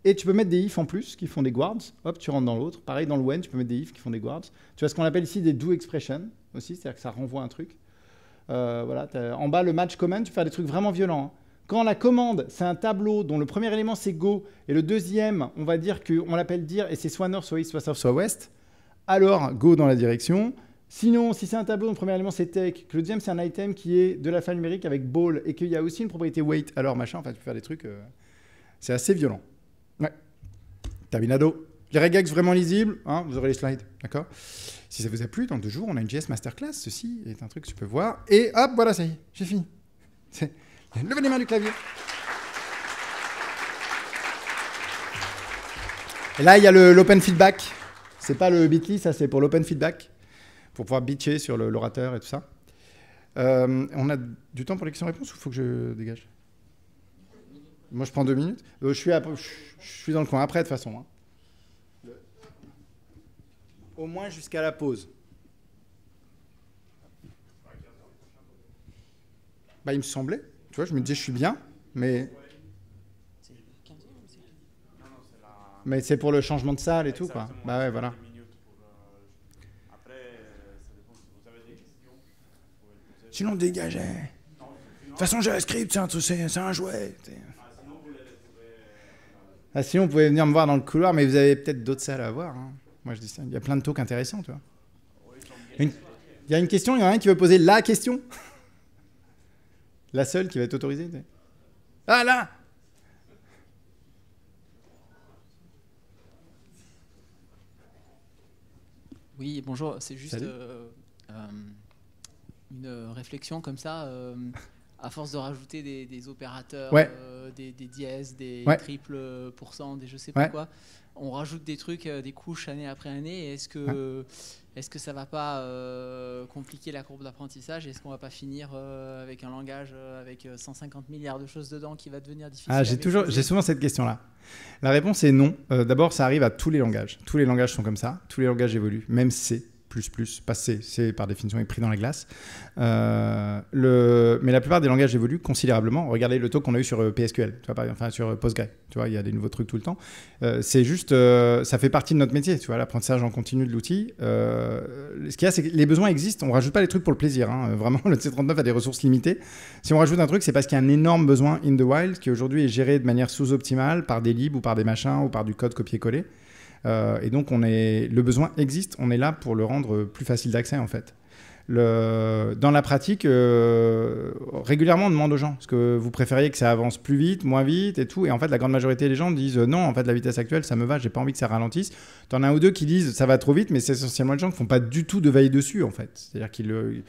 Et tu peux mettre des if en plus qui font des guards. Hop, tu rentres dans l'autre. Pareil, dans le when, tu peux mettre des if qui font des guards. Tu as ce qu'on appelle ici des do expressions aussi, c'est-à-dire que ça renvoie un truc. Euh, voilà, en bas, le match command, tu peux faire des trucs vraiment violents. Hein. Quand la commande, c'est un tableau dont le premier élément c'est Go et le deuxième, on va dire qu'on l'appelle dire et c'est soit nord, soit east, soit south, soit west alors Go dans la direction. Sinon, si c'est un tableau dont le premier élément c'est tech, que le deuxième c'est un item qui est de la fin numérique avec ball et qu'il y a aussi une propriété weight, alors machin, enfin tu peux faire des trucs. Euh, c'est assez violent. Ouais. Tabinado. Les regex vraiment lisibles, hein, vous aurez les slides, d'accord si ça vous a plu, dans deux jours, on a une JS Masterclass. Ceci est un truc que tu peux voir. Et hop, voilà, ça y est, j'ai fini. Levez les mains du clavier. Et là, il y a l'open feedback. C'est pas le bit.ly, ça, c'est pour l'open feedback. Pour pouvoir bitcher sur l'orateur et tout ça. Euh, on a du temps pour les questions-réponses ou faut que je dégage Moi, je prends deux minutes. Euh, je, suis à, je, suis dans le coin après, de toute façon. Hein au moins jusqu'à la pause. Bah, il me semblait. Tu vois, je me disais, je suis bien, mais. Mais c'est pour le changement de salle et tout, quoi. Bah ouais, voilà. Euh, euh, sinon, dégagez. De toute façon, JavaScript, c'est un, hein, c'est un jouet. Ah, euh, ah, sinon, vous pouvez venir me voir dans le couloir, mais vous avez peut-être d'autres salles à voir. Hein. Moi, je dis ça. Il y a plein de talks intéressants, tu vois. Il y a une question, il y en a un qui veut poser la question. la seule qui va être autorisée. Ah là Oui, bonjour. C'est juste euh, euh, une réflexion comme ça. Euh, à force de rajouter des, opérateurs, euh, des, des, dièses, des triples pourcents, des je sais pas quoi, on rajoute des trucs, euh, des couches année après année. Est-ce que, est-ce que ça va pas euh, compliquer la courbe d'apprentissage Est-ce qu'on va pas finir avec un langage avec 150 milliards de choses dedans qui va devenir difficile ah, j'ai toujours, j'ai souvent cette question-là. La réponse est non. D'abord, ça arrive à tous les langages. Tous les langages sont comme ça. Tous les langages évoluent, même C plus, plus, passé, c'est par définition est pris dans la glace. Euh, mais la plupart des langages évoluent considérablement. Regardez le taux qu'on a eu sur euh, PSQL, tu vois, enfin sur euh, PostgreSQL, tu vois, il y a des nouveaux trucs tout le temps. c'est juste, ça fait partie de notre métier, tu vois, l'apprentissage en continu de l'outil. ce qu'il y a, c'est que les besoins existent, on rajoute pas les trucs pour le plaisir. Hein. Vraiment, le C39 a des ressources limitées. Si on rajoute un truc, c'est parce qu'il y a un énorme besoin in the wild qui aujourd'hui est géré de manière sous-optimale par des libs ou par des machins ou par du code copier-coller. Euh, et donc, le besoin existe, on est là pour le rendre plus facile d'accès, en fait. dans la pratique, euh, régulièrement on demande aux gens, est-ce que vous préfériez que ça avance plus vite, moins vite et tout Et en fait, la grande majorité des gens disent euh, non, en fait, la vitesse actuelle, ça me va, j'ai pas envie que ça ralentisse. T'en as un ou deux qui disent ça va trop vite, mais c'est essentiellement des gens qui font pas du tout de veille dessus, en fait. C'est-à-dire qu'ils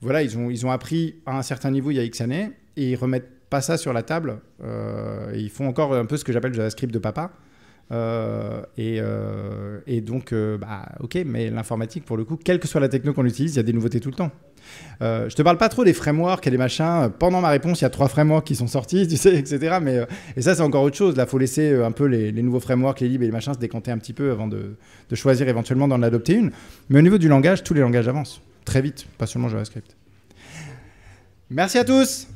voilà, ils ont, appris à un certain niveau il y a X années et ils remettent pas ça sur la table. et ils font encore un peu ce que j'appelle le JavaScript de papa. Euh, et, euh, et, donc, euh, bah, ok, mais l'informatique, pour le coup, quelle que soit la techno qu'on utilise, il y a des nouveautés tout le temps. je te parle pas trop des frameworks et des machins. Pendant ma réponse, il y a trois frameworks qui sont sortis, tu sais, etc. Mais, et ça, c'est encore autre chose. Là, faut laisser un peu les, nouveaux frameworks, les libres et les machins se décanter un petit peu avant de, de choisir éventuellement d'en adopter une. Mais au niveau du langage, tous les langages avancent très vite, pas seulement JavaScript. Merci à tous!